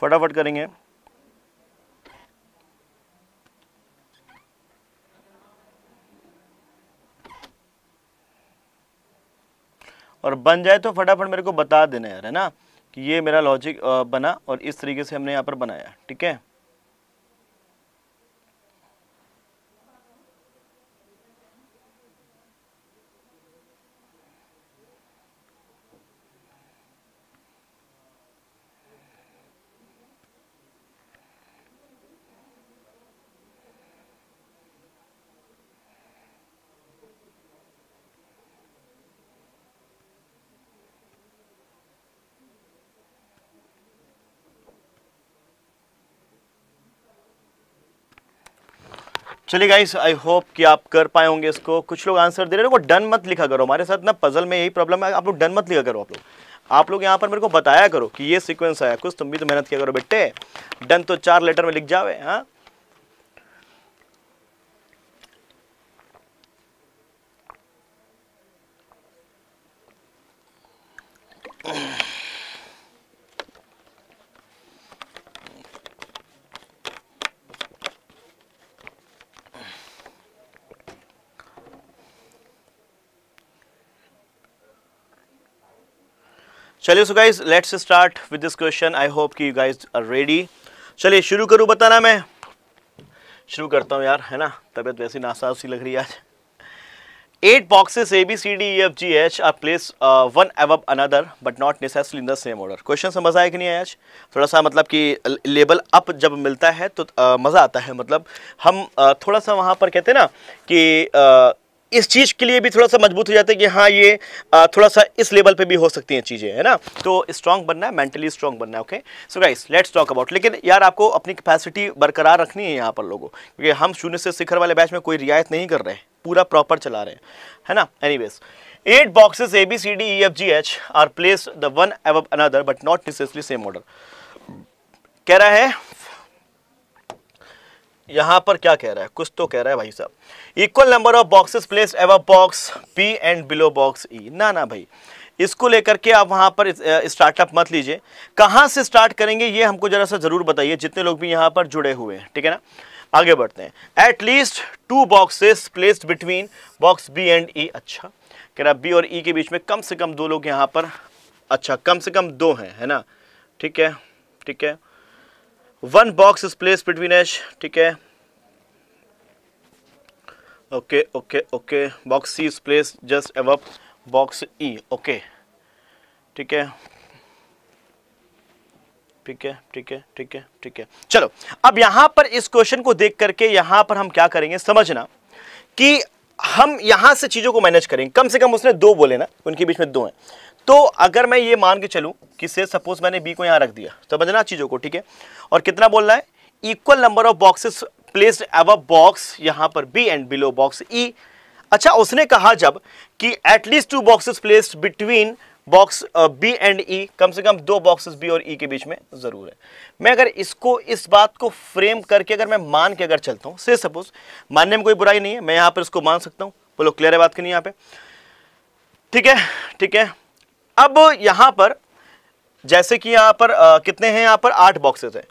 फटाफट करेंगे बन जाए तो फटाफट मेरे को बता देना यार है ना कि ये मेरा लॉजिक बना और इस तरीके से हमने यहाँ पर बनाया ठीक है चलिए गाइस आई होप कि आप कर पाए होंगे इसको कुछ लोग आंसर दे रहे वो डन मत लिखा करो हमारे साथ ना पजल में यही प्रॉब्लम है आप लोग डन मत लिखा करो आप लोग आप लोग यहाँ पर मेरे को बताया करो कि ये सीक्वेंस आया कुछ तुम भी तो मेहनत किया करो बेटे डन तो चार लेटर में लिख जाओ हाँ चलिए so guys let's start with this question I hope कि यू गाइज आर रेडी चलिए शुरू करूँ बताना मैं शुरू करता हूँ यार है ना तबीयत वैसी नासा सी लग रही है आज eight boxes A B C D F G H are place one above another but not ने in the same order question समझ आया कि नहीं आया आज थोड़ा सा मतलब कि लेबल अप जब मिलता है तो uh, मज़ा आता है मतलब हम uh, थोड़ा सा वहाँ पर कहते हैं ना कि uh, इस चीज़ के लिए भी थोड़ा सा मजबूत हो जाता है कि हाँ ये थोड़ा सा इस लेवल पे भी हो सकती हैं चीज़ें है ना तो स्ट्रांग बनना है मेंटली स्ट्रांग बनना है okay so guys let's talk about लेकिन यार आपको अपनी कैपेसिटी बरकरार रखनी है यहाँ पर लोगों क्योंकि हम शून्य से शिखर वाले बैच में कोई रियायत नहीं कर रहे हैं पूरा प्रॉपर चला रहे हैं है ना any eight boxes A B C D e f g h are placed the one above another but not necessarily same कह रहा है यहाँ पर क्या कह रहा है कुछ तो कह रहा है भाई साहब equal number of boxes place above box P and below box E ना ना भाई इसको लेकर के आप वहाँ पर स्टार्टअप मत लीजिए कहाँ से स्टार्ट करेंगे ये हमको जरा सा ज़रूर बताइए जितने लोग भी यहाँ पर जुड़े हुए हैं ठीक है ना आगे बढ़ते हैं at least two boxes placed between box B and E अच्छा कह रहा बी और ई e के बीच में कम से कम दो लोग यहाँ पर अच्छा कम से कम दो हैं है ना ठीक है ठीक है one box is place between H ठीक है okay okay okay box C is place just above box E okay ठीक है ठीक है ठीक है ठीक है ठीक है चलो अब यहां पर इस क्वेश्चन को देख करके यहां पर हम क्या करेंगे समझना कि हम यहां से चीजों को मैनेज करेंगे कम से कम उसने दो बोले ना उनके बीच में दो हैं तो अगर मैं ये मान के चलूँ कि से सपोज मैंने बी को यहाँ रख दिया तो समझना चीज़ों को ठीक है और कितना बोल रहा है equal number of boxes placed above box यहाँ पर B and below box E अच्छा उसने कहा जब कि at least two boxes placed between box B and E कम से कम दो बॉक्सेस बी और ई e के बीच में ज़रूर है मैं अगर इसको इस बात को फ्रेम करके अगर मैं मान के अगर चलता हूँ से सपोज मानने में कोई बुराई नहीं है मैं यहाँ पर इसको मान सकता हूँ बोलो क्लियर है बात करनी यहाँ पे ठीक है ठीक है अब यहाँ पर जैसे कि यहाँ पर आ, कितने हैं यहाँ पर आठ बॉक्सेस हैं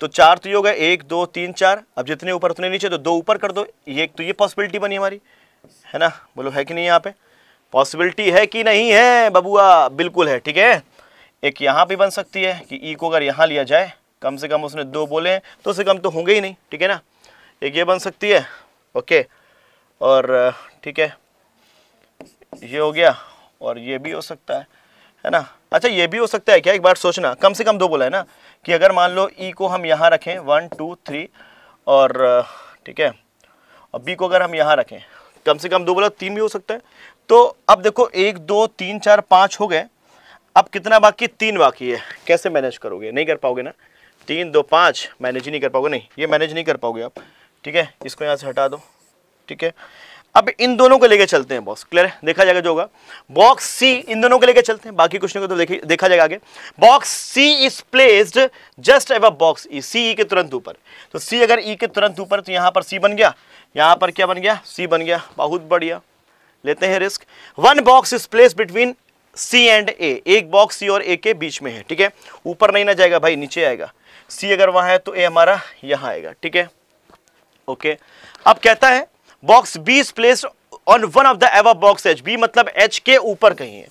तो चार तो ये हो गए एक दो तीन चार अब जितने ऊपर उतने नीचे तो दो ऊपर कर दो ये तो ये पॉसिबिलिटी बनी हमारी है ना बोलो है कि नहीं यहाँ पे पॉसिबिलिटी है कि नहीं है बबुआ बिल्कुल है ठीक है एक यहाँ पे बन सकती है कि ई e को अगर यहाँ लिया जाए कम से कम उसने दो बोले तो उससे कम तो होंगे ही नहीं ठीक है ना एक ये बन सकती है ओके और ठीक है ये हो गया और ये भी हो सकता है है ना अच्छा ये भी हो सकता है क्या एक बार सोचना कम से कम दो बोला है ना कि अगर मान लो ई e को हम यहाँ रखें वन टू थ्री और ठीक है और बी को अगर हम यहाँ रखें कम से कम दो बोला तीन भी हो सकता है तो अब देखो एक दो तीन चार पाँच हो गए अब कितना बाकी तीन बाकी है कैसे मैनेज करोगे नहीं कर पाओगे ना तीन दो पाँच मैनेज ही नहीं कर पाओगे नहीं ये मैनेज नहीं कर पाओगे आप ठीक है इसको यहाँ से हटा दो ठीक है अब इन दोनों को लेके चलते हैं बॉक्स क्लियर है देखा जाएगा जो होगा बॉक्स सी इन दोनों को लेके चलते हैं बाकी क्वेश्चन को तो देखे, देखा जाएगा आगे box C is placed just above box E C E के तुरंत ऊपर तो सी अगर ई e के तुरंत ऊपर तो, e तो यहां पर सी बन गया यहां पर क्या बन गया सी बन गया बहुत बढ़िया लेते हैं risk one box is place between C and A एक बॉक्स सी और ए के बीच में है ठीक है ऊपर नहीं ना जाएगा भाई नीचे आएगा सी अगर वहां है तो ए हमारा यहां आएगा ठीक है ओके अब कहता है box B is place on one of the above box H B मतलब एच के ऊपर कहीं है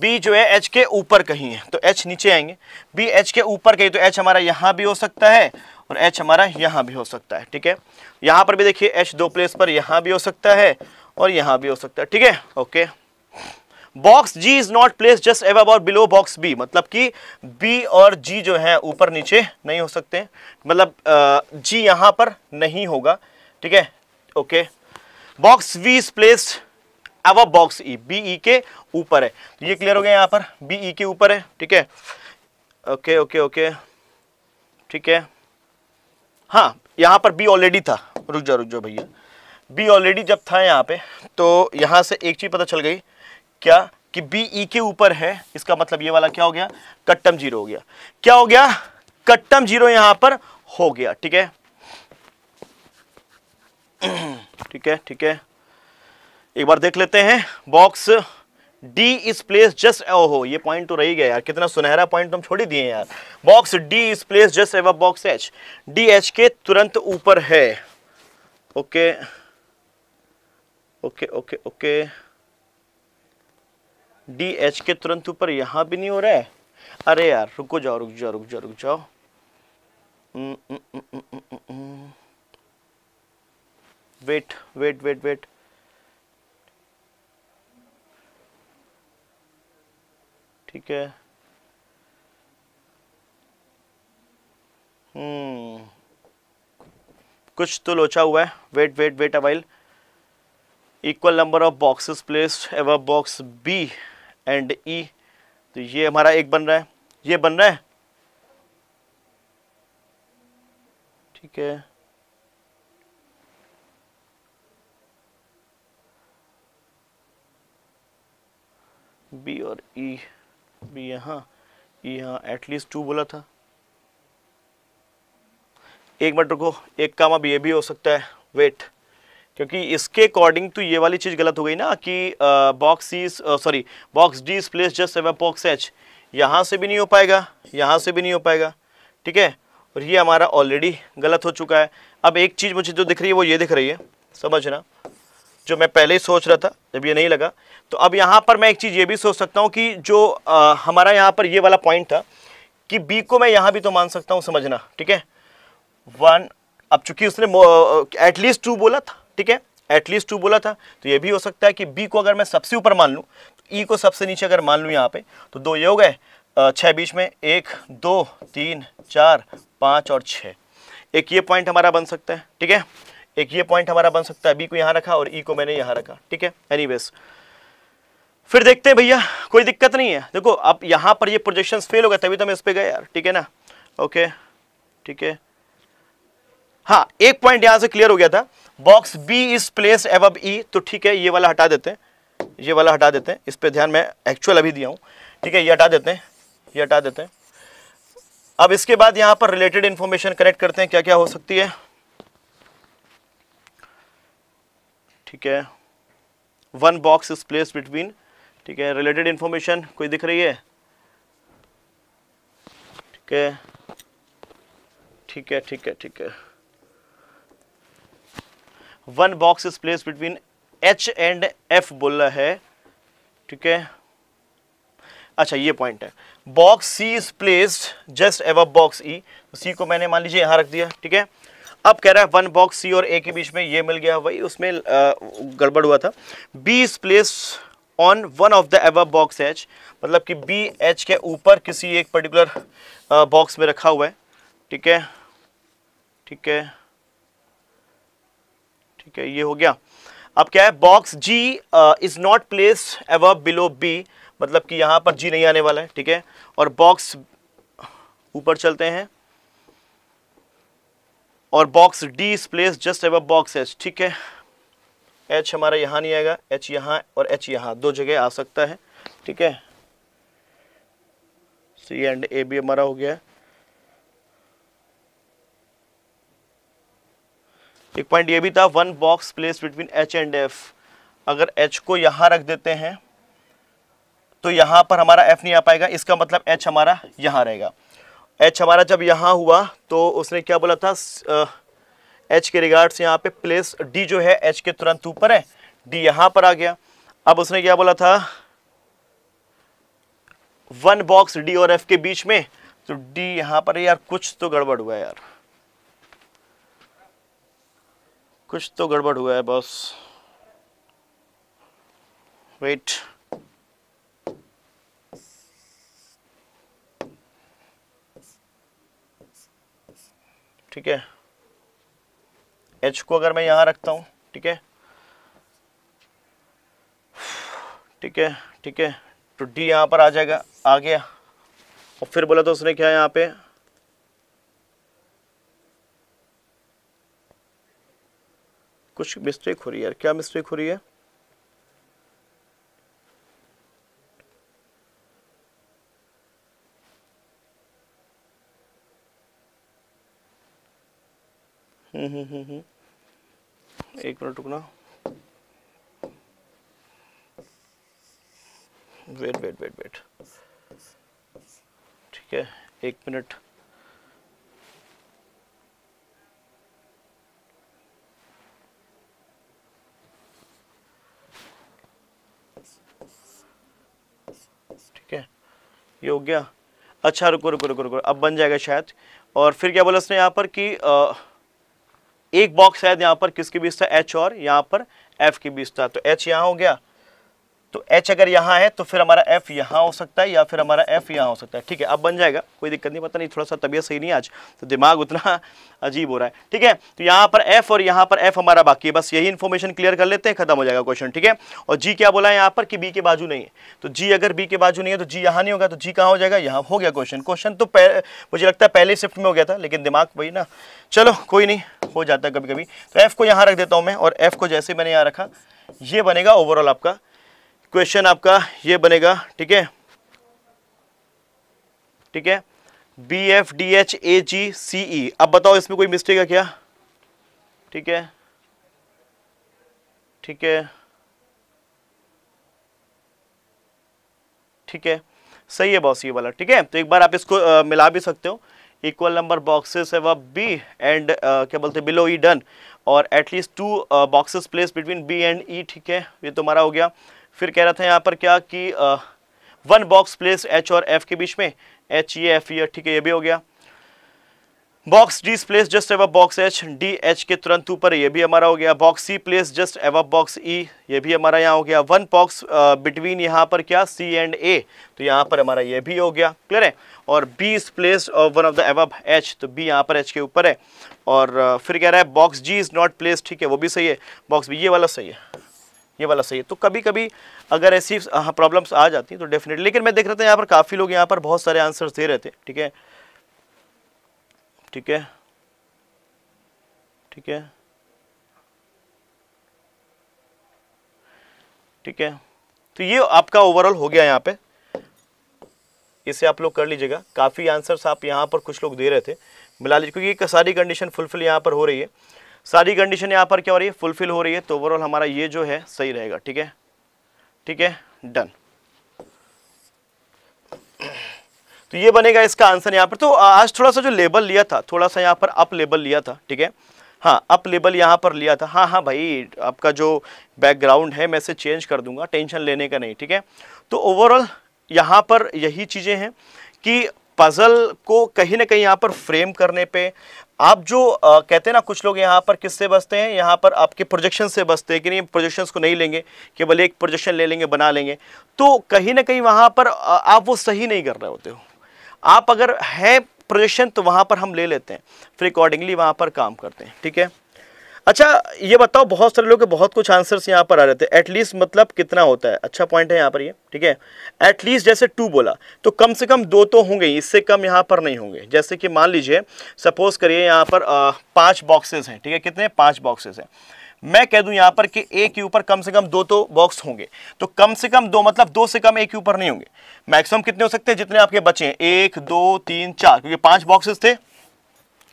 बी जो है एच के ऊपर कहीं है तो एच नीचे आएंगे बी एच के ऊपर कहीं तो एच हमारा यहां भी हो सकता है और एच हमारा यहां भी हो सकता है ठीक है यहां पर भी देखिए एच दो प्लेस पर यहां भी हो सकता है और यहां भी हो सकता है ठीक है okay box G is not place just above और बिलो बॉक्स बी मतलब कि बी और जी जो है ऊपर नीचे नहीं हो सकते मतलब जी यहां पर नहीं होगा ठीक है okay box V is placed अब बॉक्स ई बी ई के ऊपर है तो ये क्लियर हो गया यहां पर बी ई e के ऊपर है ठीक है ओके ओके ओके ठीक है हाँ यहां पर बी ऑलरेडी था रुक जाओ रुक जाओ भैया बी ऑलरेडी जब था यहां पे तो यहां से एक चीज़ पता चल गई क्या कि बी ई e के ऊपर है इसका मतलब ये वाला क्या हो गया कट्टम जीरो हो गया क्या हो गया कट्टम जीरो यहां पर हो गया ठीक है ठीक है ठीक है एक बार देख लेते हैं box D is place just हो ये पॉइंट तो रही गया यार कितना सुनहरा पॉइंट हम छोड़ ही दिए यार box D is place just above box H D H के तुरंत ऊपर है okay okay okay okay D H के तुरंत ऊपर यहां भी नहीं हो रहा है अरे यार रुको जाओ रुक जाओ रुक जाओ रुक जाओ hmm, hmm, hmm, wait wait wait wait ठीक है हम्म कुछ तो लोचा हुआ है वेट वेट वेट अवाइल equal number of boxes placed above box B and E तो ये हमारा एक बन रहा है ये बन रहा है ठीक है बी और ई e, बी यहाँ ई यहाँ एटलीस्ट टू बोला था एक मिनट रुको एक काम अब ये भी हो सकता है वेट क्योंकि इसके अकॉर्डिंग तो ये वाली चीज़ गलत हो गई ना कि box is sorry box D is place just above box H यहाँ से भी नहीं हो पाएगा यहाँ से भी नहीं हो पाएगा ठीक है और ये हमारा ऑलरेडी गलत हो चुका है अब एक चीज़ मुझे जो दिख रही है वो ये दिख रही है समझना जो मैं पहले ही सोच रहा था जब ये नहीं लगा तो अब यहाँ पर मैं एक चीज़ ये भी सोच सकता हूँ कि जो आ, हमारा यहाँ पर ये वाला पॉइंट था कि बी को मैं यहाँ भी तो मान सकता हूँ समझना ठीक है वन अब चूंकि उसने एटलीस्ट टू बोला था ठीक है एटलीस्ट टू बोला था तो ये भी हो सकता है कि बी को अगर मैं सबसे ऊपर मान लूँ तो ई e को सबसे नीचे अगर मान लूँ यहाँ पर तो दो ये हो गए छः बीच में एक दो तीन चार पाँच और छः एक ये पॉइंट हमारा बन सकता है ठीक है एक ये पॉइंट हमारा बन सकता है बी को यहां रखा और ई e को मैंने यहां रखा ठीक है एनी फिर देखते हैं भैया कोई दिक्कत नहीं है देखो अब यहां पर ये प्रोजेक्शन फेल हो गया तभी तो मैं इस पर गए यार ठीक है ना ओके ठीक है हाँ एक पॉइंट यहां से क्लियर हो गया था बॉक्स बी इज प्लेस एव ई तो ठीक है ये वाला हटा देते हैं ये वाला हटा देते हैं इस पर ध्यान मैं एक्चुअल अभी दिया हूँ ठीक है ये हटा देते हैं ये हटा देते हैं अब इसके बाद यहां पर रिलेटेड इंफॉर्मेशन कनेक्ट करते हैं क्या क्या हो सकती है ठीक है one box is place between ठीक है रिलेटेड इंफॉर्मेशन कोई दिख रही है ठीक है ठीक है ठीक है ठीक है one box is place between H and F बोल रहा है ठीक है अच्छा ये पॉइंट है box C is placed just above box E C को मैंने मान लीजिए यहां रख दिया ठीक है अब कह रहा है वन बॉक्स सी और ए के बीच में ये मिल गया वही उसमें गड़बड़ हुआ था B is place on one of the above box H मतलब कि बी एच के ऊपर किसी एक पर्टिकुलर बॉक्स में रखा हुआ है ठीक है ठीक है ठीक है ये हो गया अब क्या है box G is not place above below B मतलब कि यहां पर जी नहीं आने वाला है ठीक है और बॉक्स ऊपर चलते हैं और box D is place just above box H ठीक है एच हमारा यहाँ नहीं आएगा एच यहाँ और एच यहाँ दो जगह आ सकता है ठीक है सी एंड ए भी हमारा हो गया एक पॉइंट ये भी था one box place between H and F अगर एच को यहाँ रख देते हैं तो यहाँ पर हमारा एफ नहीं आ पाएगा इसका मतलब एच हमारा यहाँ रहेगा एच हमारा जब यहाँ हुआ तो उसने क्या बोला था एच के रिगार्ड से यहाँ पे प्लेस डी जो है एच के तुरंत ऊपर है डी यहाँ पर आ गया अब उसने क्या बोला था वन बॉक्स डी और एफ के बीच में तो डी यहाँ पर यार कुछ तो गड़बड़ हुआ है यार कुछ तो गड़बड़ हुआ है बस वेट ठीक है एच को अगर मैं यहां रखता हूं ठीक है ठीक है ठीक है तो डी यहां पर आ जाएगा आ गया और फिर बोला तो उसने क्या यहां पे कुछ मिस्टेक हो रही है क्या मिस्टेक हो रही है एक मिनट रुकना वेट वेट वेट वेट ठीक है एक मिनट ठीक है ये हो गया अच्छा रुको रुको रुको रुको अब बन जाएगा शायद और फिर क्या बोला उसने यहाँ पर कि आ, एक बॉक्स शायद यहां पर किसके बीच था एच और यहां पर एफ के बीच था तो एच यहां हो गया तो एच अगर यहाँ है तो फिर हमारा एफ यहाँ हो सकता है या फिर हमारा एफ यहाँ हो सकता है ठीक है अब बन जाएगा कोई दिक्कत नहीं पता नहीं थोड़ा सा तबीयत सही नहीं आज तो दिमाग उतना अजीब हो रहा है ठीक है तो यहाँ पर एफ और यहाँ पर एफ हमारा बाकी है बस यही इन्फॉर्मेशन क्लियर कर लेते हैं खत्म हो जाएगा क्वेश्चन ठीक है और जी क्या बोला है यहाँ पर कि बी के बाजू नहीं है तो जी अगर बी के बाजू नहीं है तो जी यहाँ नहीं होगा तो जी कहाँ हो जाएगा यहाँ हो गया क्वेश्चन क्वेश्चन तो मुझे लगता है पहले शिफ्ट में हो गया था लेकिन दिमाग वही ना चलो कोई नहीं हो जाता कभी कभी तो एफ को यहाँ रख देता हूँ मैं और एफ को जैसे मैंने यहाँ रखा ये बनेगा ओवरऑल आपका क्वेश्चन आपका ये बनेगा ठीक है ठीक है B F D H A G C E अब बताओ इसमें कोई मिस्टेक है क्या ठीक है ठीक है ठीक है सही है बॉस ये वाला ठीक है तो एक बार आप इसको आ, मिला भी सकते हो इक्वल नंबर बॉक्सेस है वह बी एंड क्या बोलते हैं बिलो ई डन और at least two boxes place between B and E ठीक है ये तुम्हारा हो गया फिर कह रहा था यहाँ पर क्या कि वन बॉक्स प्लेस एच और एफ के बीच में एच ये एफ ये ठीक है ये भी हो गया box D place just above box H D H के तुरंत ऊपर ये भी हमारा हो गया box C place just above box E ये भी हमारा यहाँ हो गया वन बॉक्स बिटवीन यहाँ पर क्या सी एंड ए तो यहाँ पर हमारा ये भी हो गया क्लियर है और B is place one of the above H तो बी यहाँ पर एच के ऊपर है और uh, फिर कह रहा है box G is not place ठीक है वो भी सही है बॉक्स बी ये वाला सही है ये वाला सही है तो कभी कभी अगर ऐसी प्रॉब्लम्स हाँ, आ जाती हैं तो डेफिनेटली लेकिन मैं देख रहा था यहाँ पर काफ़ी लोग यहाँ पर बहुत सारे आंसर्स दे रहे थे ठीक है ठीक है ठीक है ठीक है तो ये आपका ओवरऑल हो गया यहाँ पे इसे आप लोग कर लीजिएगा काफ़ी आंसर्स आप यहाँ पर कुछ लोग दे रहे थे मिला लीजिए क्योंकि सारी कंडीशन फुलफिल यहाँ पर हो रही है सारी कंडीशन यहाँ पर क्या हो रही है फुलफिल हो रही है तो ओवरऑल हमारा ये जो है सही रहेगा ठीक है ठीक है डन तो ये बनेगा इसका आंसर यहाँ पर तो आज थोड़ा सा जो लेबल लिया था थोड़ा सा यहाँ पर अप लेबल लिया था ठीक है हाँ अप लेबल यहाँ पर लिया था हाँ हाँ भाई आपका जो बैकग्राउंड है मैं इसे चेंज कर दूंगा टेंशन लेने का नहीं ठीक है तो ओवरऑल यहाँ पर यही चीज़ें हैं कि पज़ल को कहीं ना कहीं यहाँ पर फ्रेम करने पे आप जो आ, कहते हैं ना कुछ लोग यहाँ पर किससे बसते हैं यहाँ पर आपके प्रोजेक्शन से बसते हैं कि नहीं प्रोजेक्शंस को नहीं लेंगे केवल एक प्रोजेक्शन ले लेंगे बना लेंगे तो कहीं ना कहीं वहाँ पर आप वो सही नहीं कर रहे होते हो आप अगर हैं प्रोजेक्शन तो वहाँ पर हम ले लेते हैं फिर अकॉर्डिंगली वहाँ पर काम करते हैं ठीक है अच्छा ये बताओ बहुत सारे लोग बहुत कुछ आंसर्स यहाँ पर आ रहे थे एटलीस्ट मतलब कितना होता है अच्छा पॉइंट है यहाँ पर ये ठीक है एटलीस्ट जैसे टू बोला तो कम से कम दो तो होंगे इससे कम यहाँ पर नहीं होंगे जैसे कि मान लीजिए सपोज करिए यहाँ पर आ, पाँच बॉक्सेस हैं ठीक है कितने पाँच बॉक्सेस हैं मैं कह दूं यहाँ पर कि ए के ऊपर कम से कम दो तो बॉक्स होंगे तो कम से कम दो मतलब दो से कम ए के ऊपर नहीं होंगे मैक्सिमम कितने हो सकते हैं जितने आपके बचे हैं एक दो तीन चार क्योंकि पांच बॉक्सेस थे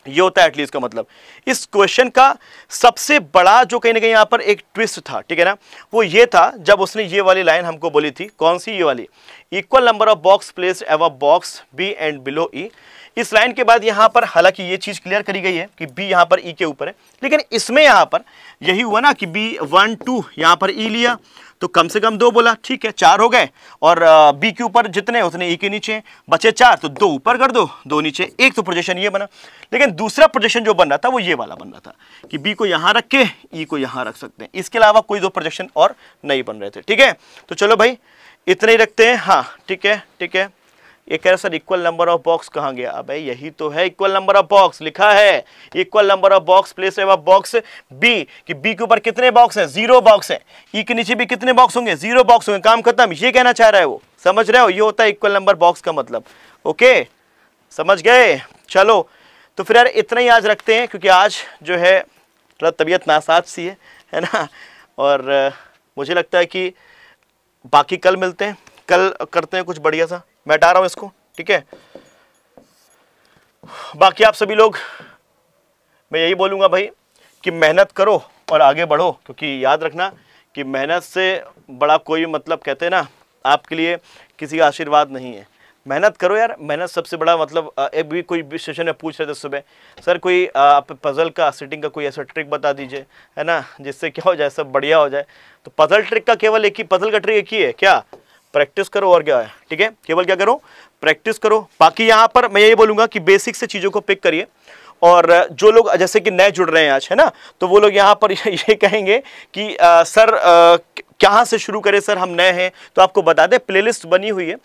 ये होता है एटलीस्ट का मतलब इस क्वेश्चन का सबसे बड़ा जो कहीं ना कहीं यहाँ पर एक ट्विस्ट था ठीक है ना वो ये था जब उसने ये वाली लाइन हमको बोली थी कौन सी ये वाली equal number of box place above box B and below E e. इस लाइन के बाद यहाँ पर हालांकि ये चीज़ क्लियर करी गई है कि बी यहाँ पर ई e के ऊपर है लेकिन इसमें यहाँ पर यही हुआ ना कि बी वन टू यहाँ पर ई e लिया तो कम से कम दो बोला ठीक है चार हो गए और बी के ऊपर जितने उतने ई e के नीचे बचे चार तो दो ऊपर कर दो दो नीचे एक तो प्रोजेक्शन ये बना लेकिन दूसरा प्रोजेक्शन जो बन रहा था वो ये वाला बन रहा था कि बी को यहाँ रख के ई को यहाँ रख सकते हैं इसके अलावा कोई दो प्रोजेक्शन और नहीं बन रहे थे ठीक है तो चलो भाई इतने ही रखते हैं हाँ ठीक है ठीक है ये कह रहे sir equal number of box कहाँ गया अब यही तो है इक्वल नंबर ऑफ बॉक्स लिखा है equal number of box place of box B कि बी के ऊपर कितने बॉक्स हैं जीरो बॉक्स हैं ई e के नीचे भी कितने बॉक्स होंगे जीरो बॉक्स होंगे काम खत्म ये कहना चाह रहा है वो समझ रहे हो ये होता है इक्वल नंबर बॉक्स का मतलब ओके समझ गए चलो तो फिर यार इतना ही आज रखते हैं क्योंकि आज जो है थोड़ा तबीयत नासाज सी है है ना और मुझे लगता है कि बाकी कल मिलते हैं कल करते हैं कुछ बढ़िया सा मैं हटा रहा हूँ इसको ठीक है बाकी आप सभी लोग मैं यही बोलूँगा भाई कि मेहनत करो और आगे बढ़ो क्योंकि याद रखना कि मेहनत से बड़ा कोई मतलब कहते हैं ना आपके लिए किसी का आशीर्वाद नहीं है मेहनत करो यार मेहनत सबसे बड़ा मतलब एक भी कोई सेशन में पूछ रहे थे सुबह सर कोई आप पज़ल का सिटिंग का कोई ऐसा ट्रिक बता दीजिए है ना जिससे क्या हो जाए सब बढ़िया हो जाए तो पज़ल ट्रिक का केवल एक ही पज़ल का ट्रिक एक ही है क्या प्रैक्टिस करो और क्या है ठीक है केवल क्या करो प्रैक्टिस करो बाकी यहां पर मैं यही बोलूंगा कि बेसिक से चीज़ों को पिक करिए और जो लोग जैसे कि नए जुड़ रहे हैं आज है ना तो वो लोग यहाँ पर ये कहेंगे कि आ, सर आ, कहाँ से शुरू करें सर हम नए हैं तो आपको बता दें प्लेलिस्ट बनी हुई है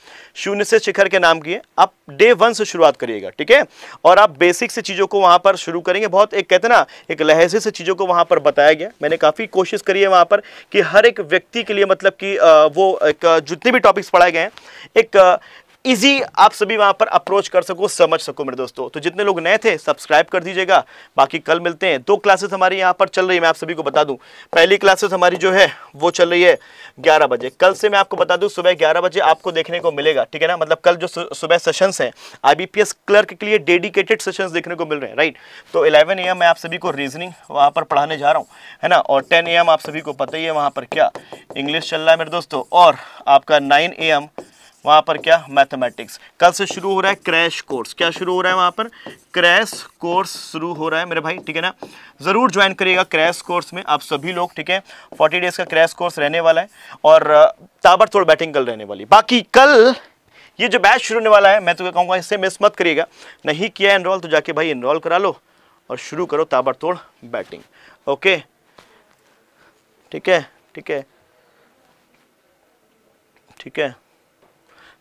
शून्य से शिखर के नाम की है आप डे वन से शुरुआत करिएगा ठीक है और आप बेसिक से चीज़ों को वहाँ पर शुरू करेंगे बहुत एक कहते ना एक लहजे से चीज़ों को वहाँ पर बताया गया मैंने काफ़ी कोशिश करी है वहाँ पर कि हर एक व्यक्ति के लिए मतलब कि वो एक जितने भी टॉपिक्स पढ़ाए गए हैं एक इजी आप सभी वहां पर अप्रोच कर सको समझ सको मेरे दोस्तों तो जितने लोग नए थे सब्सक्राइब कर दीजिएगा बाकी कल मिलते हैं दो क्लासेस हमारी यहाँ पर चल रही है मैं आप सभी को बता दूँ पहली क्लासेस हमारी जो है वो चल रही है ग्यारह बजे कल से मैं आपको बता दूँ सुबह ग्यारह बजे आपको देखने को मिलेगा ठीक है ना मतलब कल जो सुबह सेशन हैं आई क्लर्क के लिए डेडिकेटेड सेशन देखने को मिल रहे हैं राइट तो इलेवन ए मैं आप सभी को रीजनिंग वहाँ पर पढ़ाने जा रहा हूँ है ना और टेन ए आप सभी को पता ही है वहाँ पर क्या इंग्लिश चल रहा है मेरे दोस्तों और आपका नाइन ए वहाँ पर क्या मैथमेटिक्स कल से शुरू हो रहा है क्रैश कोर्स क्या शुरू हो रहा है वहाँ पर क्रैश कोर्स शुरू हो रहा है मेरे भाई ठीक है ना ज़रूर ज्वाइन करिएगा क्रैश कोर्स में आप सभी लोग ठीक है फोर्टी डेज़ का क्रैश कोर्स रहने वाला है और ताबड़तोड़ बैटिंग कल रहने वाली बाकी कल ये जो बैच शुरू होने वाला है मैं तो कहूँगा इससे मिस मत करिएगा नहीं किया इनरोल तो जाके भाई इनरोल करा लो और शुरू करो ताबड़तोड़ बैटिंग ओके ठीक है ठीक है ठीक है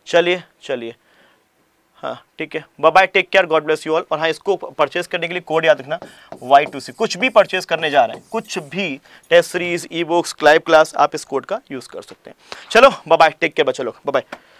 चलिए चलिए हाँ ठीक है bye bye take care God bless you all और हाँ इसको परचेस करने के लिए कोड याद रखना वाई टू सी कुछ भी परचेस करने जा रहे हैं कुछ भी टेस्ट सीरीज ई बुक्स क्लाइव क्लास आप इस कोड का यूज़ कर सकते हैं चलो बाय बाय टेक केयर बच्चों लोग बाय